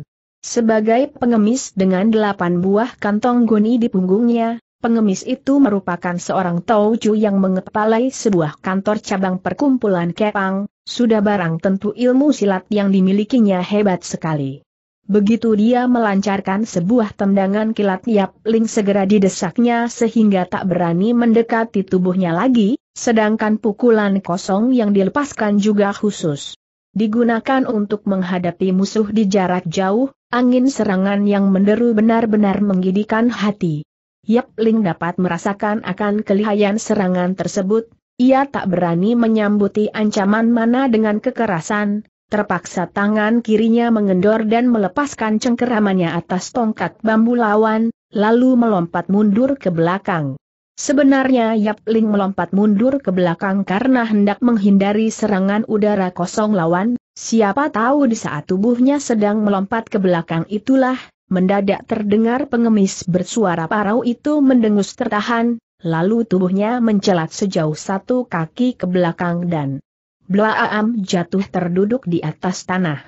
Sebagai pengemis dengan delapan buah kantong goni di punggungnya, pengemis itu merupakan seorang Tauju yang mengepalai sebuah kantor cabang perkumpulan Kepang, sudah barang tentu ilmu silat yang dimilikinya hebat sekali. Begitu dia melancarkan sebuah tendangan kilat Yap Ling segera didesaknya sehingga tak berani mendekati tubuhnya lagi, sedangkan pukulan kosong yang dilepaskan juga khusus. Digunakan untuk menghadapi musuh di jarak jauh, angin serangan yang menderu benar-benar menggidikan hati. Yap Ling dapat merasakan akan kelihayan serangan tersebut, ia tak berani menyambuti ancaman mana dengan kekerasan, Terpaksa tangan kirinya mengendor dan melepaskan cengkeramannya atas tongkat bambu lawan, lalu melompat mundur ke belakang. Sebenarnya Yap Ling melompat mundur ke belakang karena hendak menghindari serangan udara kosong lawan, siapa tahu di saat tubuhnya sedang melompat ke belakang itulah, mendadak terdengar pengemis bersuara parau itu mendengus tertahan, lalu tubuhnya mencelat sejauh satu kaki ke belakang dan Blaam jatuh terduduk di atas tanah.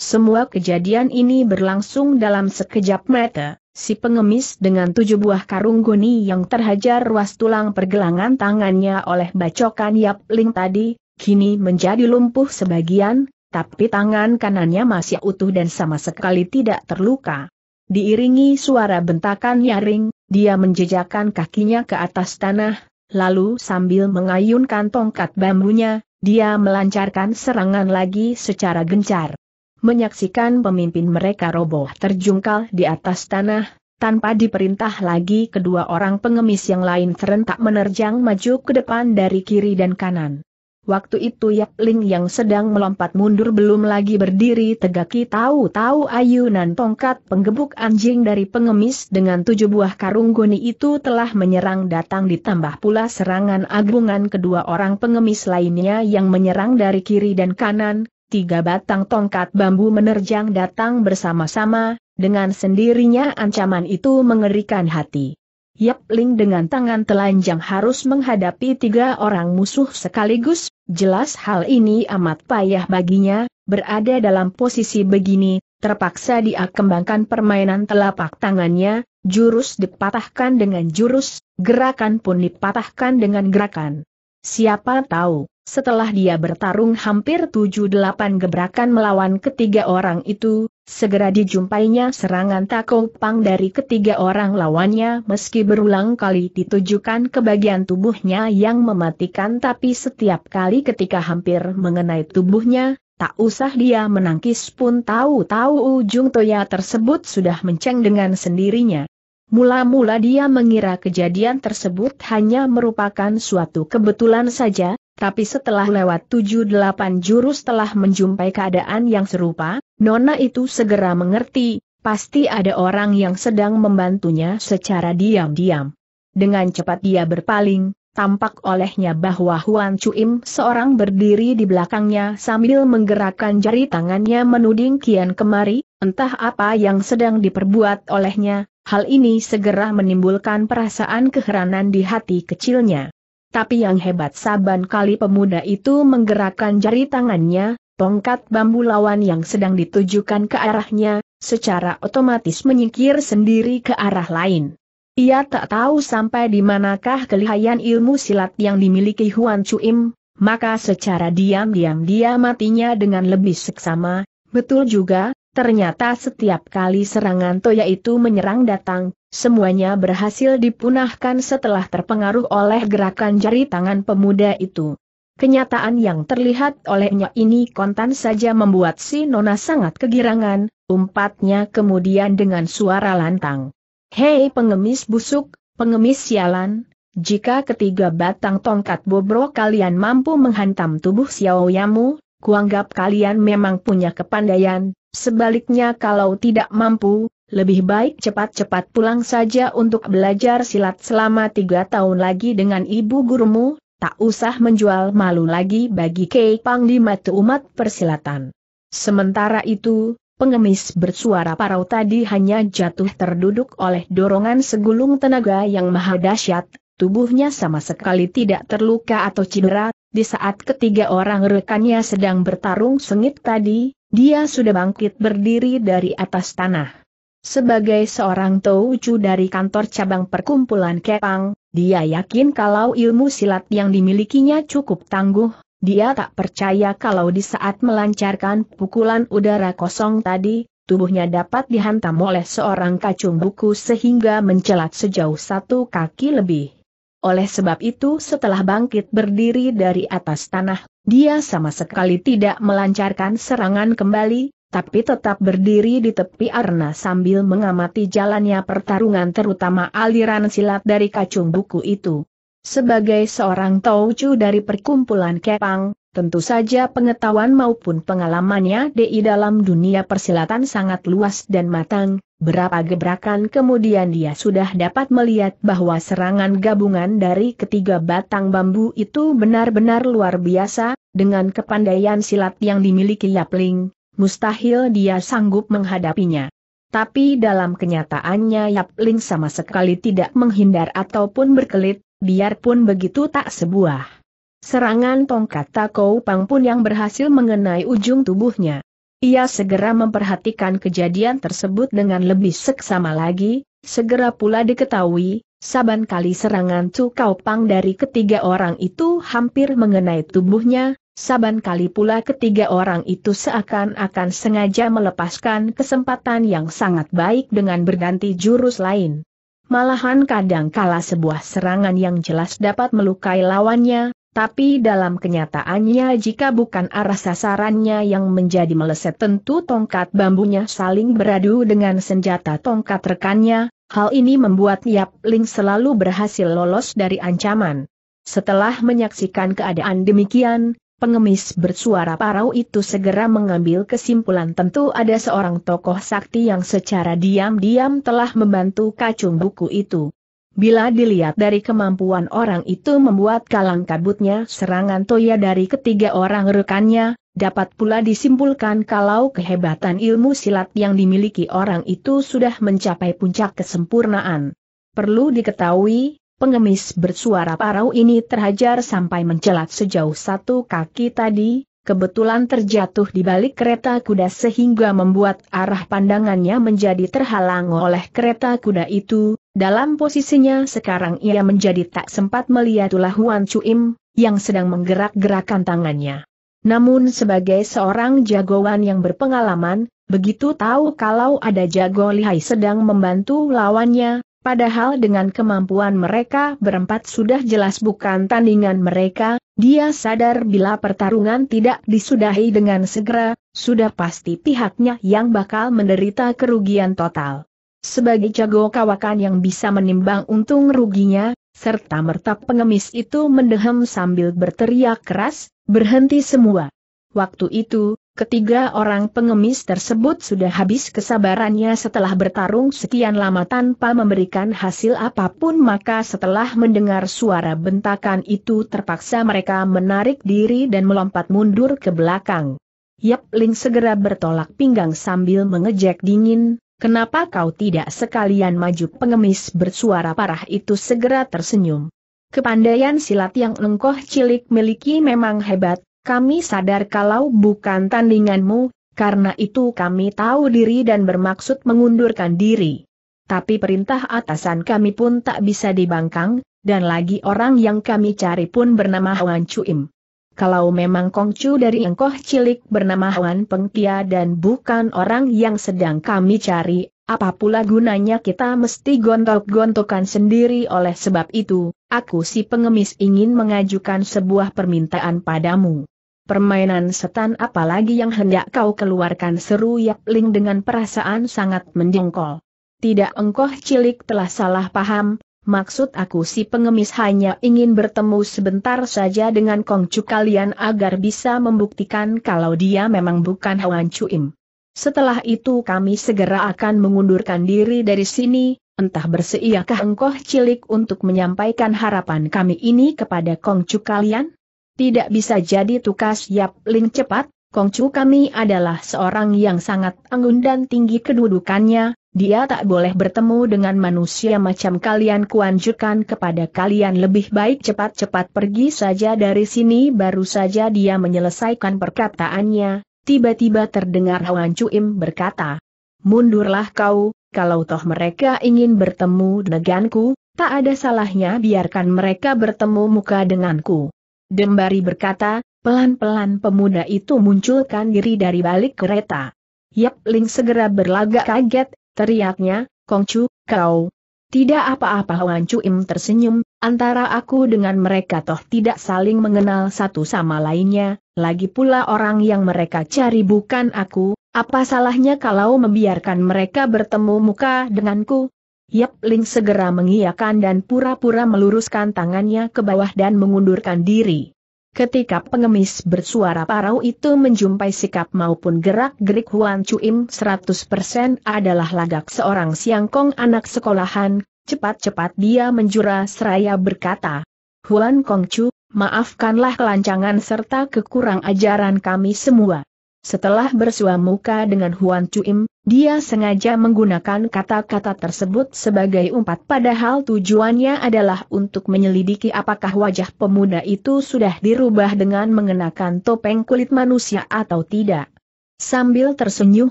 Semua kejadian ini berlangsung dalam sekejap mata. Si pengemis dengan tujuh buah karung goni yang terhajar ruas tulang pergelangan tangannya oleh bacokan Yap Ling tadi, kini menjadi lumpuh sebagian, tapi tangan kanannya masih utuh dan sama sekali tidak terluka. Diiringi suara bentakan nyaring, dia menjejakkan kakinya ke atas tanah, lalu sambil mengayunkan tongkat bambunya, dia melancarkan serangan lagi secara gencar. Menyaksikan pemimpin mereka roboh terjungkal di atas tanah, tanpa diperintah lagi kedua orang pengemis yang lain serentak menerjang maju ke depan dari kiri dan kanan. Waktu itu Yap Ling yang sedang melompat mundur belum lagi berdiri tegaki tahu-tahu ayunan tongkat penggebuk anjing dari pengemis dengan tujuh buah karung goni itu telah menyerang datang ditambah pula serangan agungan kedua orang pengemis lainnya yang menyerang dari kiri dan kanan, tiga batang tongkat bambu menerjang datang bersama-sama, dengan sendirinya ancaman itu mengerikan hati. Yap Ling dengan tangan telanjang harus menghadapi tiga orang musuh sekaligus, jelas hal ini amat payah baginya, berada dalam posisi begini, terpaksa dia kembangkan permainan telapak tangannya, jurus dipatahkan dengan jurus, gerakan pun dipatahkan dengan gerakan. Siapa tahu, setelah dia bertarung hampir tujuh delapan gebrakan melawan ketiga orang itu, Segera dijumpainya serangan pang dari ketiga orang lawannya meski berulang kali ditujukan ke bagian tubuhnya yang mematikan tapi setiap kali ketika hampir mengenai tubuhnya, tak usah dia menangkis pun tahu-tahu ujung toya tersebut sudah menceng dengan sendirinya. Mula-mula dia mengira kejadian tersebut hanya merupakan suatu kebetulan saja, tapi setelah lewat 7-8 jurus telah menjumpai keadaan yang serupa, Nona itu segera mengerti, pasti ada orang yang sedang membantunya secara diam-diam. Dengan cepat dia berpaling, tampak olehnya bahwa Huan Chuim seorang berdiri di belakangnya sambil menggerakkan jari tangannya menuding kian kemari, entah apa yang sedang diperbuat olehnya, hal ini segera menimbulkan perasaan keheranan di hati kecilnya. Tapi yang hebat saban kali pemuda itu menggerakkan jari tangannya, tongkat bambu lawan yang sedang ditujukan ke arahnya, secara otomatis menyingkir sendiri ke arah lain. Ia tak tahu sampai di manakah kelihayan ilmu silat yang dimiliki Huan Chuim, maka secara diam-diam dia matinya dengan lebih seksama, betul juga, Ternyata setiap kali serangan Toya itu menyerang datang, semuanya berhasil dipunahkan setelah terpengaruh oleh gerakan jari tangan pemuda itu. Kenyataan yang terlihat olehnya ini kontan saja membuat si Nona sangat kegirangan, umpatnya kemudian dengan suara lantang. Hei pengemis busuk, pengemis sialan, jika ketiga batang tongkat bobrok kalian mampu menghantam tubuh Xiao Yamu, kuanggap kalian memang punya kepandaian, Sebaliknya kalau tidak mampu, lebih baik cepat-cepat pulang saja untuk belajar silat selama tiga tahun lagi dengan ibu gurumu, tak usah menjual malu lagi bagi Kei Pang di mata umat persilatan. Sementara itu, pengemis bersuara parau tadi hanya jatuh terduduk oleh dorongan segulung tenaga yang maha dahsyat, tubuhnya sama sekali tidak terluka atau cedera, di saat ketiga orang rekannya sedang bertarung sengit tadi, dia sudah bangkit berdiri dari atas tanah. Sebagai seorang toucu dari kantor cabang perkumpulan Kepang, dia yakin kalau ilmu silat yang dimilikinya cukup tangguh, dia tak percaya kalau di saat melancarkan pukulan udara kosong tadi, tubuhnya dapat dihantam oleh seorang kacung buku sehingga mencelat sejauh satu kaki lebih. Oleh sebab itu setelah bangkit berdiri dari atas tanah, dia sama sekali tidak melancarkan serangan kembali, tapi tetap berdiri di tepi arena sambil mengamati jalannya pertarungan terutama aliran silat dari kacung buku itu. Sebagai seorang tauchu dari perkumpulan Kepang, Tentu saja pengetahuan maupun pengalamannya DI dalam dunia persilatan sangat luas dan matang, berapa gebrakan kemudian dia sudah dapat melihat bahwa serangan gabungan dari ketiga batang bambu itu benar-benar luar biasa, dengan kepandaian silat yang dimiliki Yapling, mustahil dia sanggup menghadapinya. Tapi dalam kenyataannya Yapling sama sekali tidak menghindar ataupun berkelit, biarpun begitu tak sebuah. Serangan tongkat Takou Pang pun yang berhasil mengenai ujung tubuhnya. Ia segera memperhatikan kejadian tersebut dengan lebih seksama lagi, segera pula diketahui, saban kali serangan Cukau Pang dari ketiga orang itu hampir mengenai tubuhnya, saban kali pula ketiga orang itu seakan-akan sengaja melepaskan kesempatan yang sangat baik dengan berganti jurus lain. Malahan kadang kala sebuah serangan yang jelas dapat melukai lawannya, tapi dalam kenyataannya jika bukan arah sasarannya yang menjadi meleset tentu tongkat bambunya saling beradu dengan senjata tongkat rekannya, hal ini membuat Yap Ling selalu berhasil lolos dari ancaman. Setelah menyaksikan keadaan demikian, pengemis bersuara parau itu segera mengambil kesimpulan tentu ada seorang tokoh sakti yang secara diam-diam telah membantu kacung buku itu. Bila dilihat dari kemampuan orang itu membuat kalang kabutnya serangan Toya dari ketiga orang rekannya, dapat pula disimpulkan kalau kehebatan ilmu silat yang dimiliki orang itu sudah mencapai puncak kesempurnaan. Perlu diketahui, pengemis bersuara parau ini terhajar sampai mencelat sejauh satu kaki tadi, kebetulan terjatuh di balik kereta kuda sehingga membuat arah pandangannya menjadi terhalang oleh kereta kuda itu, dalam posisinya sekarang ia menjadi tak sempat melihat ulah Huan Chuim, yang sedang menggerak gerakkan tangannya. Namun sebagai seorang jagoan yang berpengalaman, begitu tahu kalau ada jago lihai sedang membantu lawannya, Padahal dengan kemampuan mereka berempat sudah jelas bukan tandingan mereka, dia sadar bila pertarungan tidak disudahi dengan segera, sudah pasti pihaknya yang bakal menderita kerugian total. Sebagai jago kawakan yang bisa menimbang untung ruginya, serta mertak pengemis itu mendehem sambil berteriak keras, berhenti semua. Waktu itu, ketiga orang pengemis tersebut sudah habis kesabarannya setelah bertarung sekian lama tanpa memberikan hasil apapun maka setelah mendengar suara bentakan itu terpaksa mereka menarik diri dan melompat mundur ke belakang. Yap Ling segera bertolak pinggang sambil mengejek dingin, Kenapa kau tidak sekalian maju pengemis bersuara parah itu segera tersenyum. Kepandaian silat yang engkoh cilik miliki memang hebat, kami sadar kalau bukan tandinganmu, karena itu kami tahu diri dan bermaksud mengundurkan diri. Tapi perintah atasan kami pun tak bisa dibangkang, dan lagi orang yang kami cari pun bernama Wan Chuim. Kalau memang Kongcu dari engkoh cilik bernama Wan Pengtia dan bukan orang yang sedang kami cari, apa pula gunanya kita mesti gontok-gontokan sendiri oleh sebab itu, aku si pengemis ingin mengajukan sebuah permintaan padamu. Permainan setan apalagi yang hendak kau keluarkan seru Yap Ling dengan perasaan sangat menjengkol. Tidak engkoh cilik telah salah paham, Maksud aku si pengemis hanya ingin bertemu sebentar saja dengan kongcu kalian agar bisa membuktikan kalau dia memang bukan Hawan Cuim. Setelah itu kami segera akan mengundurkan diri dari sini, entah berseiakah engkoh cilik untuk menyampaikan harapan kami ini kepada kongcu kalian? Tidak bisa jadi tukas Yap Ling cepat, kongcu kami adalah seorang yang sangat anggun dan tinggi kedudukannya, dia tak boleh bertemu dengan manusia macam kalian kuanjurkan kepada kalian lebih baik cepat-cepat pergi saja dari sini baru saja dia menyelesaikan perkataannya, tiba-tiba terdengar Huan Cuim berkata, Mundurlah kau, kalau toh mereka ingin bertemu denganku, tak ada salahnya biarkan mereka bertemu muka denganku. Dembari berkata, pelan-pelan pemuda itu munculkan diri dari balik kereta. Yap Ling segera berlagak kaget, Teriaknya, Kongcu, kau. Tidak apa-apa Wan Im tersenyum, antara aku dengan mereka toh tidak saling mengenal satu sama lainnya, lagi pula orang yang mereka cari bukan aku, apa salahnya kalau membiarkan mereka bertemu muka denganku? Yap Ling segera mengiyakan dan pura-pura meluruskan tangannya ke bawah dan mengundurkan diri. Ketika pengemis bersuara parau itu menjumpai sikap maupun gerak-gerik Huan Chuim 100% adalah lagak seorang Siang Kong anak sekolahan, cepat-cepat dia menjura seraya berkata, Huan Kong Chu maafkanlah kelancangan serta kekurang ajaran kami semua. Setelah bersuamuka dengan Huan Chuim, dia sengaja menggunakan kata-kata tersebut sebagai umpat padahal tujuannya adalah untuk menyelidiki apakah wajah pemuda itu sudah dirubah dengan mengenakan topeng kulit manusia atau tidak. Sambil tersenyum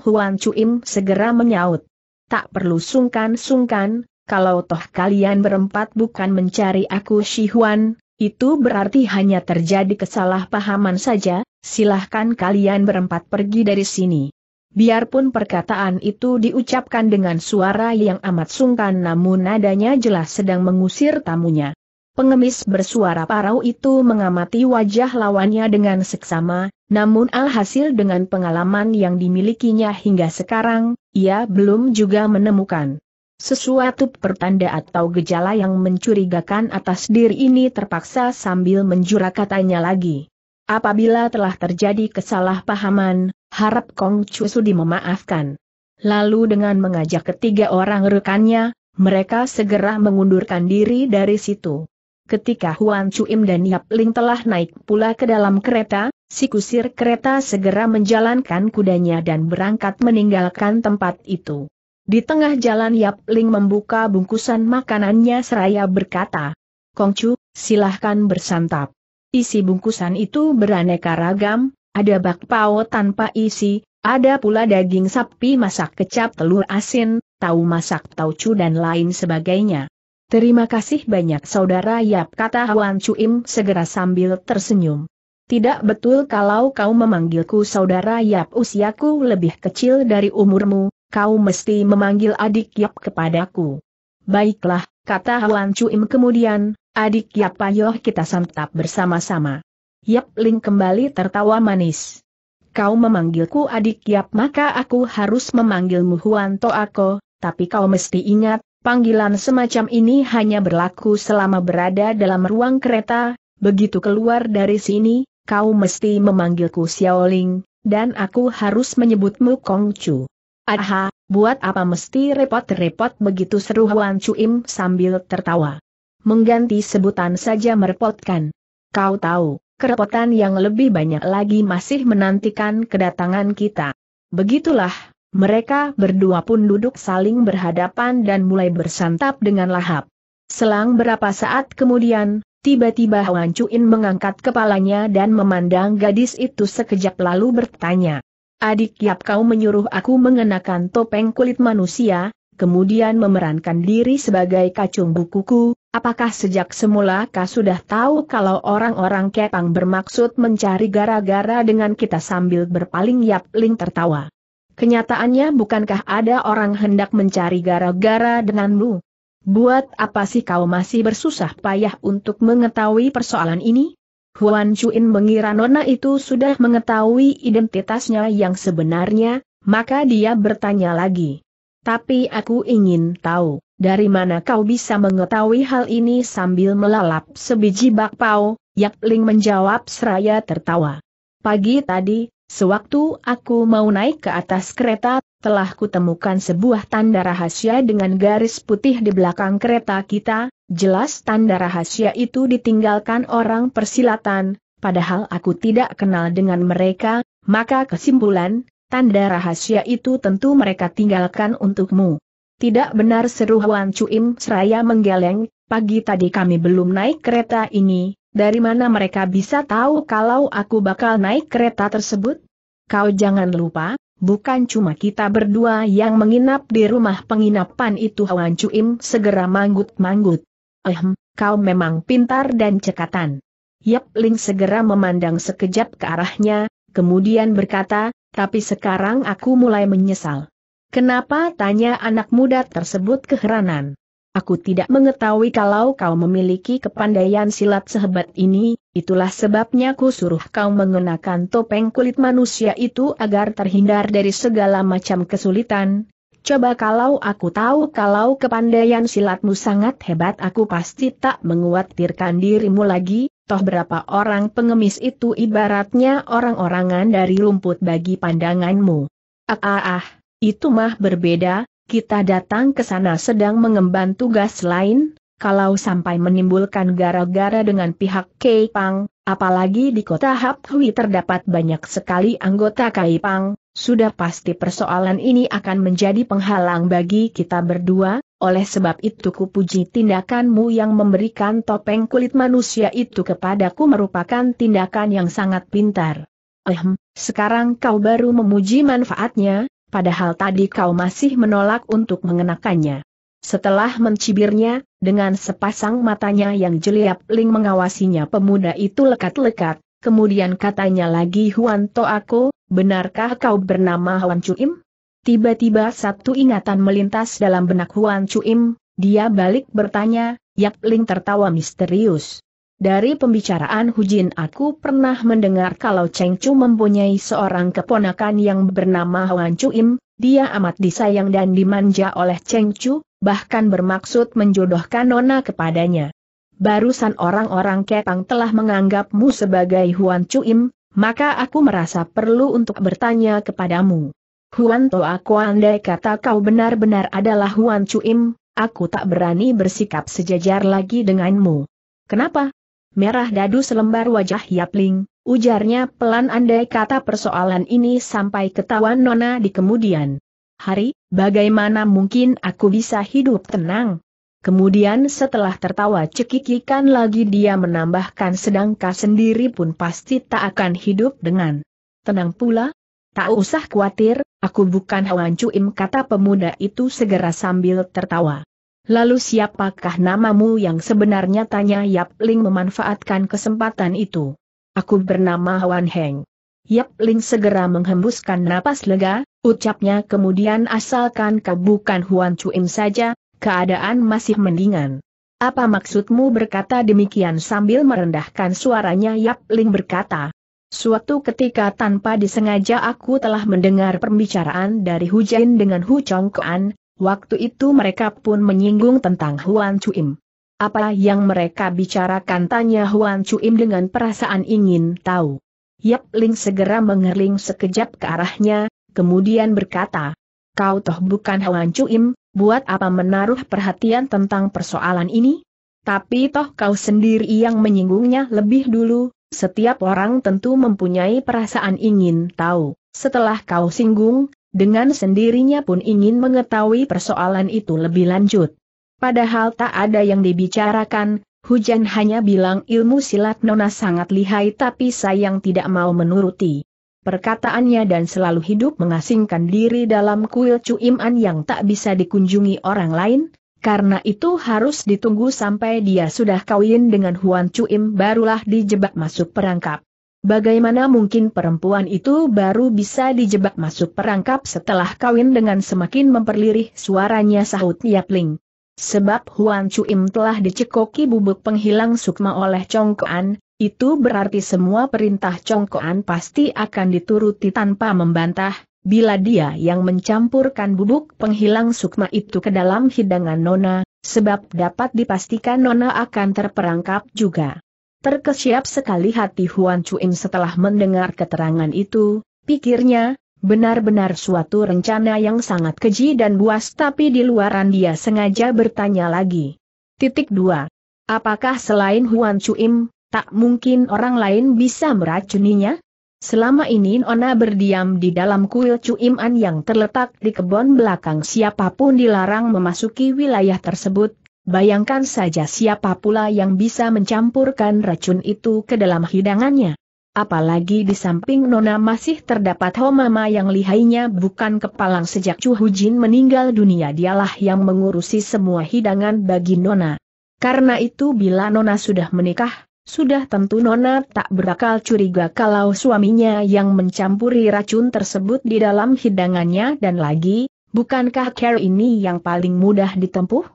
Huan Chuim segera menyaut. Tak perlu sungkan-sungkan, kalau toh kalian berempat bukan mencari aku Shi Huan, itu berarti hanya terjadi kesalahpahaman saja, silahkan kalian berempat pergi dari sini. Biarpun perkataan itu diucapkan dengan suara yang amat sungkan namun nadanya jelas sedang mengusir tamunya. Pengemis bersuara parau itu mengamati wajah lawannya dengan seksama, namun alhasil dengan pengalaman yang dimilikinya hingga sekarang, ia belum juga menemukan sesuatu pertanda atau gejala yang mencurigakan atas diri ini terpaksa sambil menjura katanya lagi. Apabila telah terjadi kesalahpahaman, harap Kong Chusu memaafkan. Lalu dengan mengajak ketiga orang rekannya, mereka segera mengundurkan diri dari situ. Ketika Huan Chuim dan Yap Ling telah naik pula ke dalam kereta, si kusir kereta segera menjalankan kudanya dan berangkat meninggalkan tempat itu. Di tengah jalan Yap Ling membuka bungkusan makanannya seraya berkata, Kong Chu, silahkan bersantap. Isi bungkusan itu beraneka ragam, ada bakpao tanpa isi, ada pula daging sapi masak kecap telur asin, tahu masak taucu dan lain sebagainya. Terima kasih banyak saudara Yap kata Huan Cuim segera sambil tersenyum. Tidak betul kalau kau memanggilku saudara Yap usiaku lebih kecil dari umurmu, kau mesti memanggil adik Yap kepadaku. Baiklah, kata huan cuim kemudian, adik Yap Payoh kita santap bersama-sama. Yap Ling kembali tertawa manis. Kau memanggilku adik Yap maka aku harus memanggilmu Huan Toako, tapi kau mesti ingat, panggilan semacam ini hanya berlaku selama berada dalam ruang kereta, begitu keluar dari sini, kau mesti memanggilku Xiaoling, dan aku harus menyebutmu kong cu Aha, buat apa mesti repot-repot begitu seru Huan Cuim sambil tertawa. Mengganti sebutan saja merepotkan. Kau tahu, kerepotan yang lebih banyak lagi masih menantikan kedatangan kita. Begitulah, mereka berdua pun duduk saling berhadapan dan mulai bersantap dengan lahap. Selang berapa saat kemudian, tiba-tiba Huan Cuin mengangkat kepalanya dan memandang gadis itu sekejap lalu bertanya, Adik Yap kau menyuruh aku mengenakan topeng kulit manusia, kemudian memerankan diri sebagai kacung bukuku, apakah sejak semula kau sudah tahu kalau orang-orang kepang bermaksud mencari gara-gara dengan kita sambil berpaling Yap Ling tertawa. Kenyataannya bukankah ada orang hendak mencari gara-gara denganmu? Buat apa sih kau masih bersusah payah untuk mengetahui persoalan ini? Huan Chuin mengira Nona itu sudah mengetahui identitasnya yang sebenarnya, maka dia bertanya lagi. Tapi aku ingin tahu, dari mana kau bisa mengetahui hal ini sambil melalap sebiji bakpao, Yap Ling menjawab seraya tertawa. Pagi tadi, sewaktu aku mau naik ke atas kereta, telah kutemukan sebuah tanda rahasia dengan garis putih di belakang kereta kita, jelas tanda rahasia itu ditinggalkan orang persilatan, padahal aku tidak kenal dengan mereka, maka kesimpulan, tanda rahasia itu tentu mereka tinggalkan untukmu. Tidak benar seru Huan Cuim. seraya menggeleng, pagi tadi kami belum naik kereta ini, dari mana mereka bisa tahu kalau aku bakal naik kereta tersebut? Kau jangan lupa, Bukan cuma kita berdua yang menginap di rumah penginapan itu Hawan Cuim segera manggut-manggut. Ehm, kau memang pintar dan cekatan. Yap Ling segera memandang sekejap ke arahnya, kemudian berkata, tapi sekarang aku mulai menyesal. Kenapa tanya anak muda tersebut keheranan? Aku tidak mengetahui kalau kau memiliki kepandaian silat sehebat ini, itulah sebabnya ku suruh kau mengenakan topeng kulit manusia itu agar terhindar dari segala macam kesulitan. Coba kalau aku tahu kalau kepandaian silatmu sangat hebat aku pasti tak menguatirkan dirimu lagi, toh berapa orang pengemis itu ibaratnya orang-orangan dari rumput bagi pandanganmu. Ah ah ah, itu mah berbeda, kita datang ke sana sedang mengemban tugas lain, kalau sampai menimbulkan gara-gara dengan pihak Keipang, apalagi di kota Hapui terdapat banyak sekali anggota Keipang, sudah pasti persoalan ini akan menjadi penghalang bagi kita berdua, oleh sebab itu kupuji tindakanmu yang memberikan topeng kulit manusia itu kepadaku merupakan tindakan yang sangat pintar. Ehm, sekarang kau baru memuji manfaatnya, padahal tadi kau masih menolak untuk mengenakannya. Setelah mencibirnya, dengan sepasang matanya yang jeliap Ling mengawasinya pemuda itu lekat-lekat, kemudian katanya lagi Huan To aku, benarkah kau bernama Huan Chuim? Tiba-tiba satu ingatan melintas dalam benak Huan Chuim, dia balik bertanya, Yap Ling tertawa misterius. Dari pembicaraan Hujin aku pernah mendengar kalau Cheng Chu mempunyai seorang keponakan yang bernama Huan Chu Im, dia amat disayang dan dimanja oleh Cheng Chu, bahkan bermaksud menjodohkan Nona kepadanya. Barusan orang-orang Ketang telah menganggapmu sebagai Huan Chu Im, maka aku merasa perlu untuk bertanya kepadamu. Huan aku andai kata kau benar-benar adalah Huan Chu Im, aku tak berani bersikap sejajar lagi denganmu. Kenapa? Merah dadu selembar wajah Yapling, ujarnya pelan andai kata persoalan ini sampai ketahuan Nona di kemudian. Hari, bagaimana mungkin aku bisa hidup tenang? Kemudian setelah tertawa cekikikan lagi dia menambahkan sedangkan sendiri pun pasti tak akan hidup dengan tenang pula. Tak usah khawatir, aku bukan Hawan Cuim kata pemuda itu segera sambil tertawa. Lalu siapakah namamu yang sebenarnya tanya Yap Ling memanfaatkan kesempatan itu? Aku bernama Wan Heng. Yap Ling segera menghembuskan napas lega, ucapnya kemudian asalkan kau bukan Huan Chuim saja, keadaan masih mendingan. Apa maksudmu berkata demikian sambil merendahkan suaranya Yap Ling berkata. Suatu ketika tanpa disengaja aku telah mendengar pembicaraan dari Hu Jin dengan Hu Kuan, Waktu itu mereka pun menyinggung tentang Huan Chuim. Apa yang mereka bicarakan tanya Huan Chuim dengan perasaan ingin tahu. Yap Ling segera mengerling sekejap ke arahnya, kemudian berkata, Kau toh bukan Huan Chuim, buat apa menaruh perhatian tentang persoalan ini? Tapi toh kau sendiri yang menyinggungnya lebih dulu, setiap orang tentu mempunyai perasaan ingin tahu. Setelah kau singgung, dengan sendirinya pun ingin mengetahui persoalan itu lebih lanjut. Padahal tak ada yang dibicarakan, Hujan hanya bilang ilmu silat Nona sangat lihai tapi sayang tidak mau menuruti. Perkataannya dan selalu hidup mengasingkan diri dalam kuil cuiman yang tak bisa dikunjungi orang lain, karena itu harus ditunggu sampai dia sudah kawin dengan Huan Cuim barulah dijebak masuk perangkap. Bagaimana mungkin perempuan itu baru bisa dijebak masuk perangkap setelah kawin dengan semakin memperlirih suaranya sahut Yapling. Sebab Huan Chuim telah dicekoki bubuk penghilang sukma oleh Chong Congkoan, itu berarti semua perintah Chong Congkoan pasti akan dituruti tanpa membantah, bila dia yang mencampurkan bubuk penghilang sukma itu ke dalam hidangan Nona, sebab dapat dipastikan Nona akan terperangkap juga. Terkesiap sekali hati Huan Chuin setelah mendengar keterangan itu, pikirnya, benar-benar suatu rencana yang sangat keji dan buas tapi di luaran dia sengaja bertanya lagi. Titik 2. Apakah selain Huan Chuim, tak mungkin orang lain bisa meracuninya? Selama ini Nona berdiam di dalam kuil Cuiman yang terletak di kebun belakang siapapun dilarang memasuki wilayah tersebut, Bayangkan saja siapa pula yang bisa mencampurkan racun itu ke dalam hidangannya. Apalagi di samping Nona masih terdapat Homama yang lihainya bukan kepalang sejak Chu Hu Jin meninggal dunia dialah yang mengurusi semua hidangan bagi Nona. Karena itu bila Nona sudah menikah, sudah tentu Nona tak berakal curiga kalau suaminya yang mencampuri racun tersebut di dalam hidangannya dan lagi, bukankah care ini yang paling mudah ditempuh?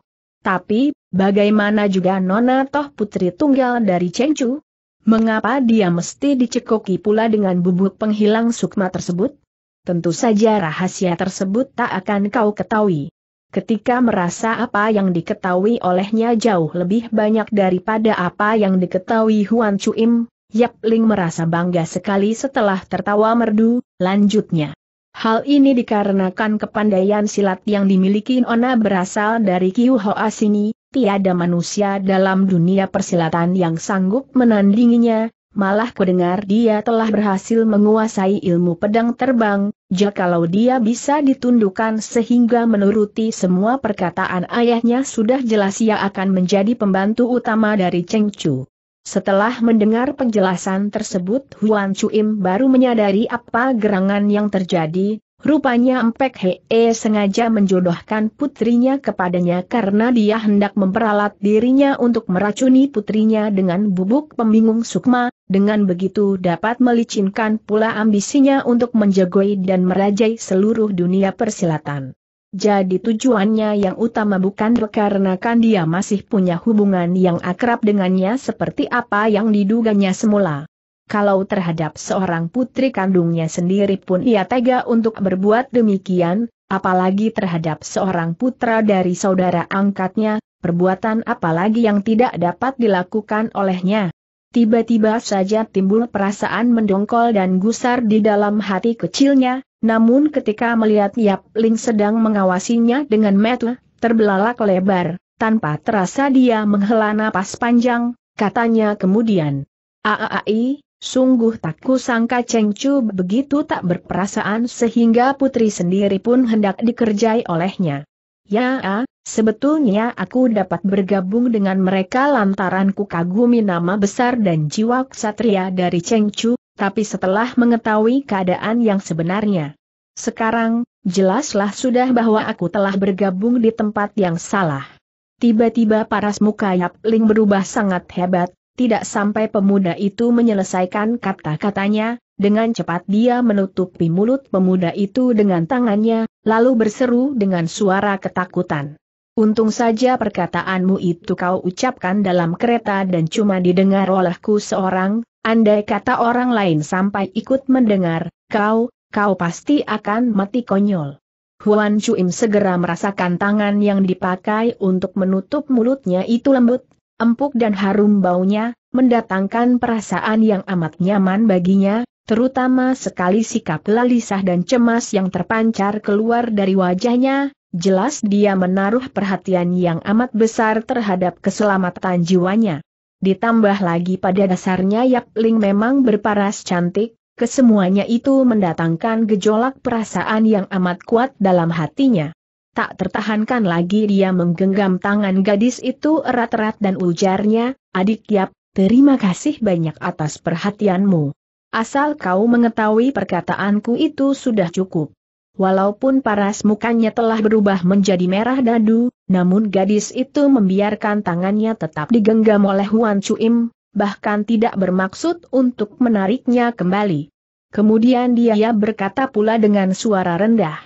Tapi, bagaimana juga Nona Toh putri tunggal dari Cheng Chu? Mengapa dia mesti dicekoki pula dengan bubuk penghilang sukma tersebut? Tentu saja rahasia tersebut tak akan kau ketahui. Ketika merasa apa yang diketahui olehnya jauh lebih banyak daripada apa yang diketahui Huan Chuim, Yap Ling merasa bangga sekali setelah tertawa merdu, lanjutnya. Hal ini dikarenakan kepandaian silat yang dimiliki Ona berasal dari Kiu Hoa Sini, tiada manusia dalam dunia persilatan yang sanggup menandinginya, malah kudengar dia telah berhasil menguasai ilmu pedang terbang, jikalau dia bisa ditundukkan sehingga menuruti semua perkataan ayahnya sudah jelas ia akan menjadi pembantu utama dari Cheng Chu. Setelah mendengar penjelasan tersebut Huan Chuim baru menyadari apa gerangan yang terjadi, rupanya Empek Hee sengaja menjodohkan putrinya kepadanya karena dia hendak memperalat dirinya untuk meracuni putrinya dengan bubuk pembingung sukma, dengan begitu dapat melicinkan pula ambisinya untuk menjagoi dan merajai seluruh dunia persilatan. Jadi tujuannya yang utama bukan dikarenakan dia masih punya hubungan yang akrab dengannya seperti apa yang diduganya semula. Kalau terhadap seorang putri kandungnya sendiri pun ia tega untuk berbuat demikian, apalagi terhadap seorang putra dari saudara angkatnya, perbuatan apalagi yang tidak dapat dilakukan olehnya. Tiba-tiba saja timbul perasaan mendongkol dan gusar di dalam hati kecilnya, namun ketika melihat Yap Ling sedang mengawasinya dengan metu, terbelalak lebar, tanpa terasa dia menghela napas panjang, katanya kemudian. Aaai, Sungguh tak kusangka Cheng Chu begitu tak berperasaan sehingga putri sendiri pun hendak dikerjai olehnya. Ya, sebetulnya aku dapat bergabung dengan mereka lantaran ku kagumi nama besar dan jiwa ksatria dari Cheng Chu, tapi setelah mengetahui keadaan yang sebenarnya. Sekarang, jelaslah sudah bahwa aku telah bergabung di tempat yang salah. Tiba-tiba paras muka Yap Ling berubah sangat hebat, tidak sampai pemuda itu menyelesaikan kata-katanya, dengan cepat dia menutupi mulut pemuda itu dengan tangannya, lalu berseru dengan suara ketakutan. Untung saja perkataanmu itu kau ucapkan dalam kereta dan cuma didengar olehku seorang, Andai kata orang lain sampai ikut mendengar, kau, kau pasti akan mati konyol. Huan Chuim segera merasakan tangan yang dipakai untuk menutup mulutnya itu lembut, empuk dan harum baunya, mendatangkan perasaan yang amat nyaman baginya, terutama sekali sikap lalisah dan cemas yang terpancar keluar dari wajahnya, jelas dia menaruh perhatian yang amat besar terhadap keselamatan jiwanya. Ditambah lagi pada dasarnya Yap Ling memang berparas cantik, kesemuanya itu mendatangkan gejolak perasaan yang amat kuat dalam hatinya. Tak tertahankan lagi dia menggenggam tangan gadis itu erat-erat dan ujarnya, adik Yap, terima kasih banyak atas perhatianmu. Asal kau mengetahui perkataanku itu sudah cukup. Walaupun paras mukanya telah berubah menjadi merah dadu, namun gadis itu membiarkan tangannya tetap digenggam oleh Huan Chuim, bahkan tidak bermaksud untuk menariknya kembali. Kemudian dia berkata pula dengan suara rendah.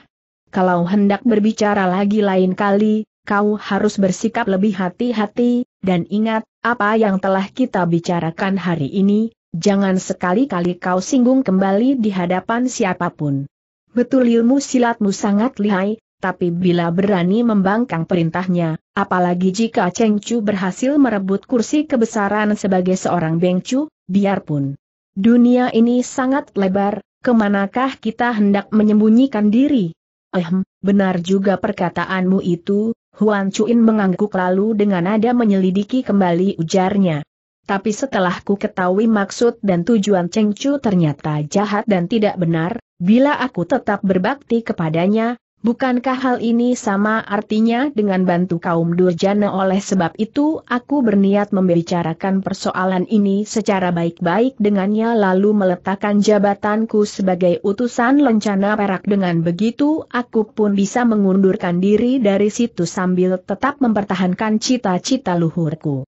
Kalau hendak berbicara lagi lain kali, kau harus bersikap lebih hati-hati, dan ingat, apa yang telah kita bicarakan hari ini, jangan sekali-kali kau singgung kembali di hadapan siapapun. Betul ilmu silatmu sangat lihai, tapi bila berani membangkang perintahnya, apalagi jika Cheng Chu berhasil merebut kursi kebesaran sebagai seorang Beng Chu, biarpun dunia ini sangat lebar, kemanakah kita hendak menyembunyikan diri? Ehm, benar juga perkataanmu itu, Huan Chuin mengangguk lalu dengan nada menyelidiki kembali ujarnya. Tapi setelah ku ketahui maksud dan tujuan Cheng Chu ternyata jahat dan tidak benar, Bila aku tetap berbakti kepadanya, bukankah hal ini sama artinya dengan bantu kaum durjana oleh sebab itu aku berniat membicarakan persoalan ini secara baik-baik dengannya lalu meletakkan jabatanku sebagai utusan lencana perak dengan begitu aku pun bisa mengundurkan diri dari situ sambil tetap mempertahankan cita-cita luhurku.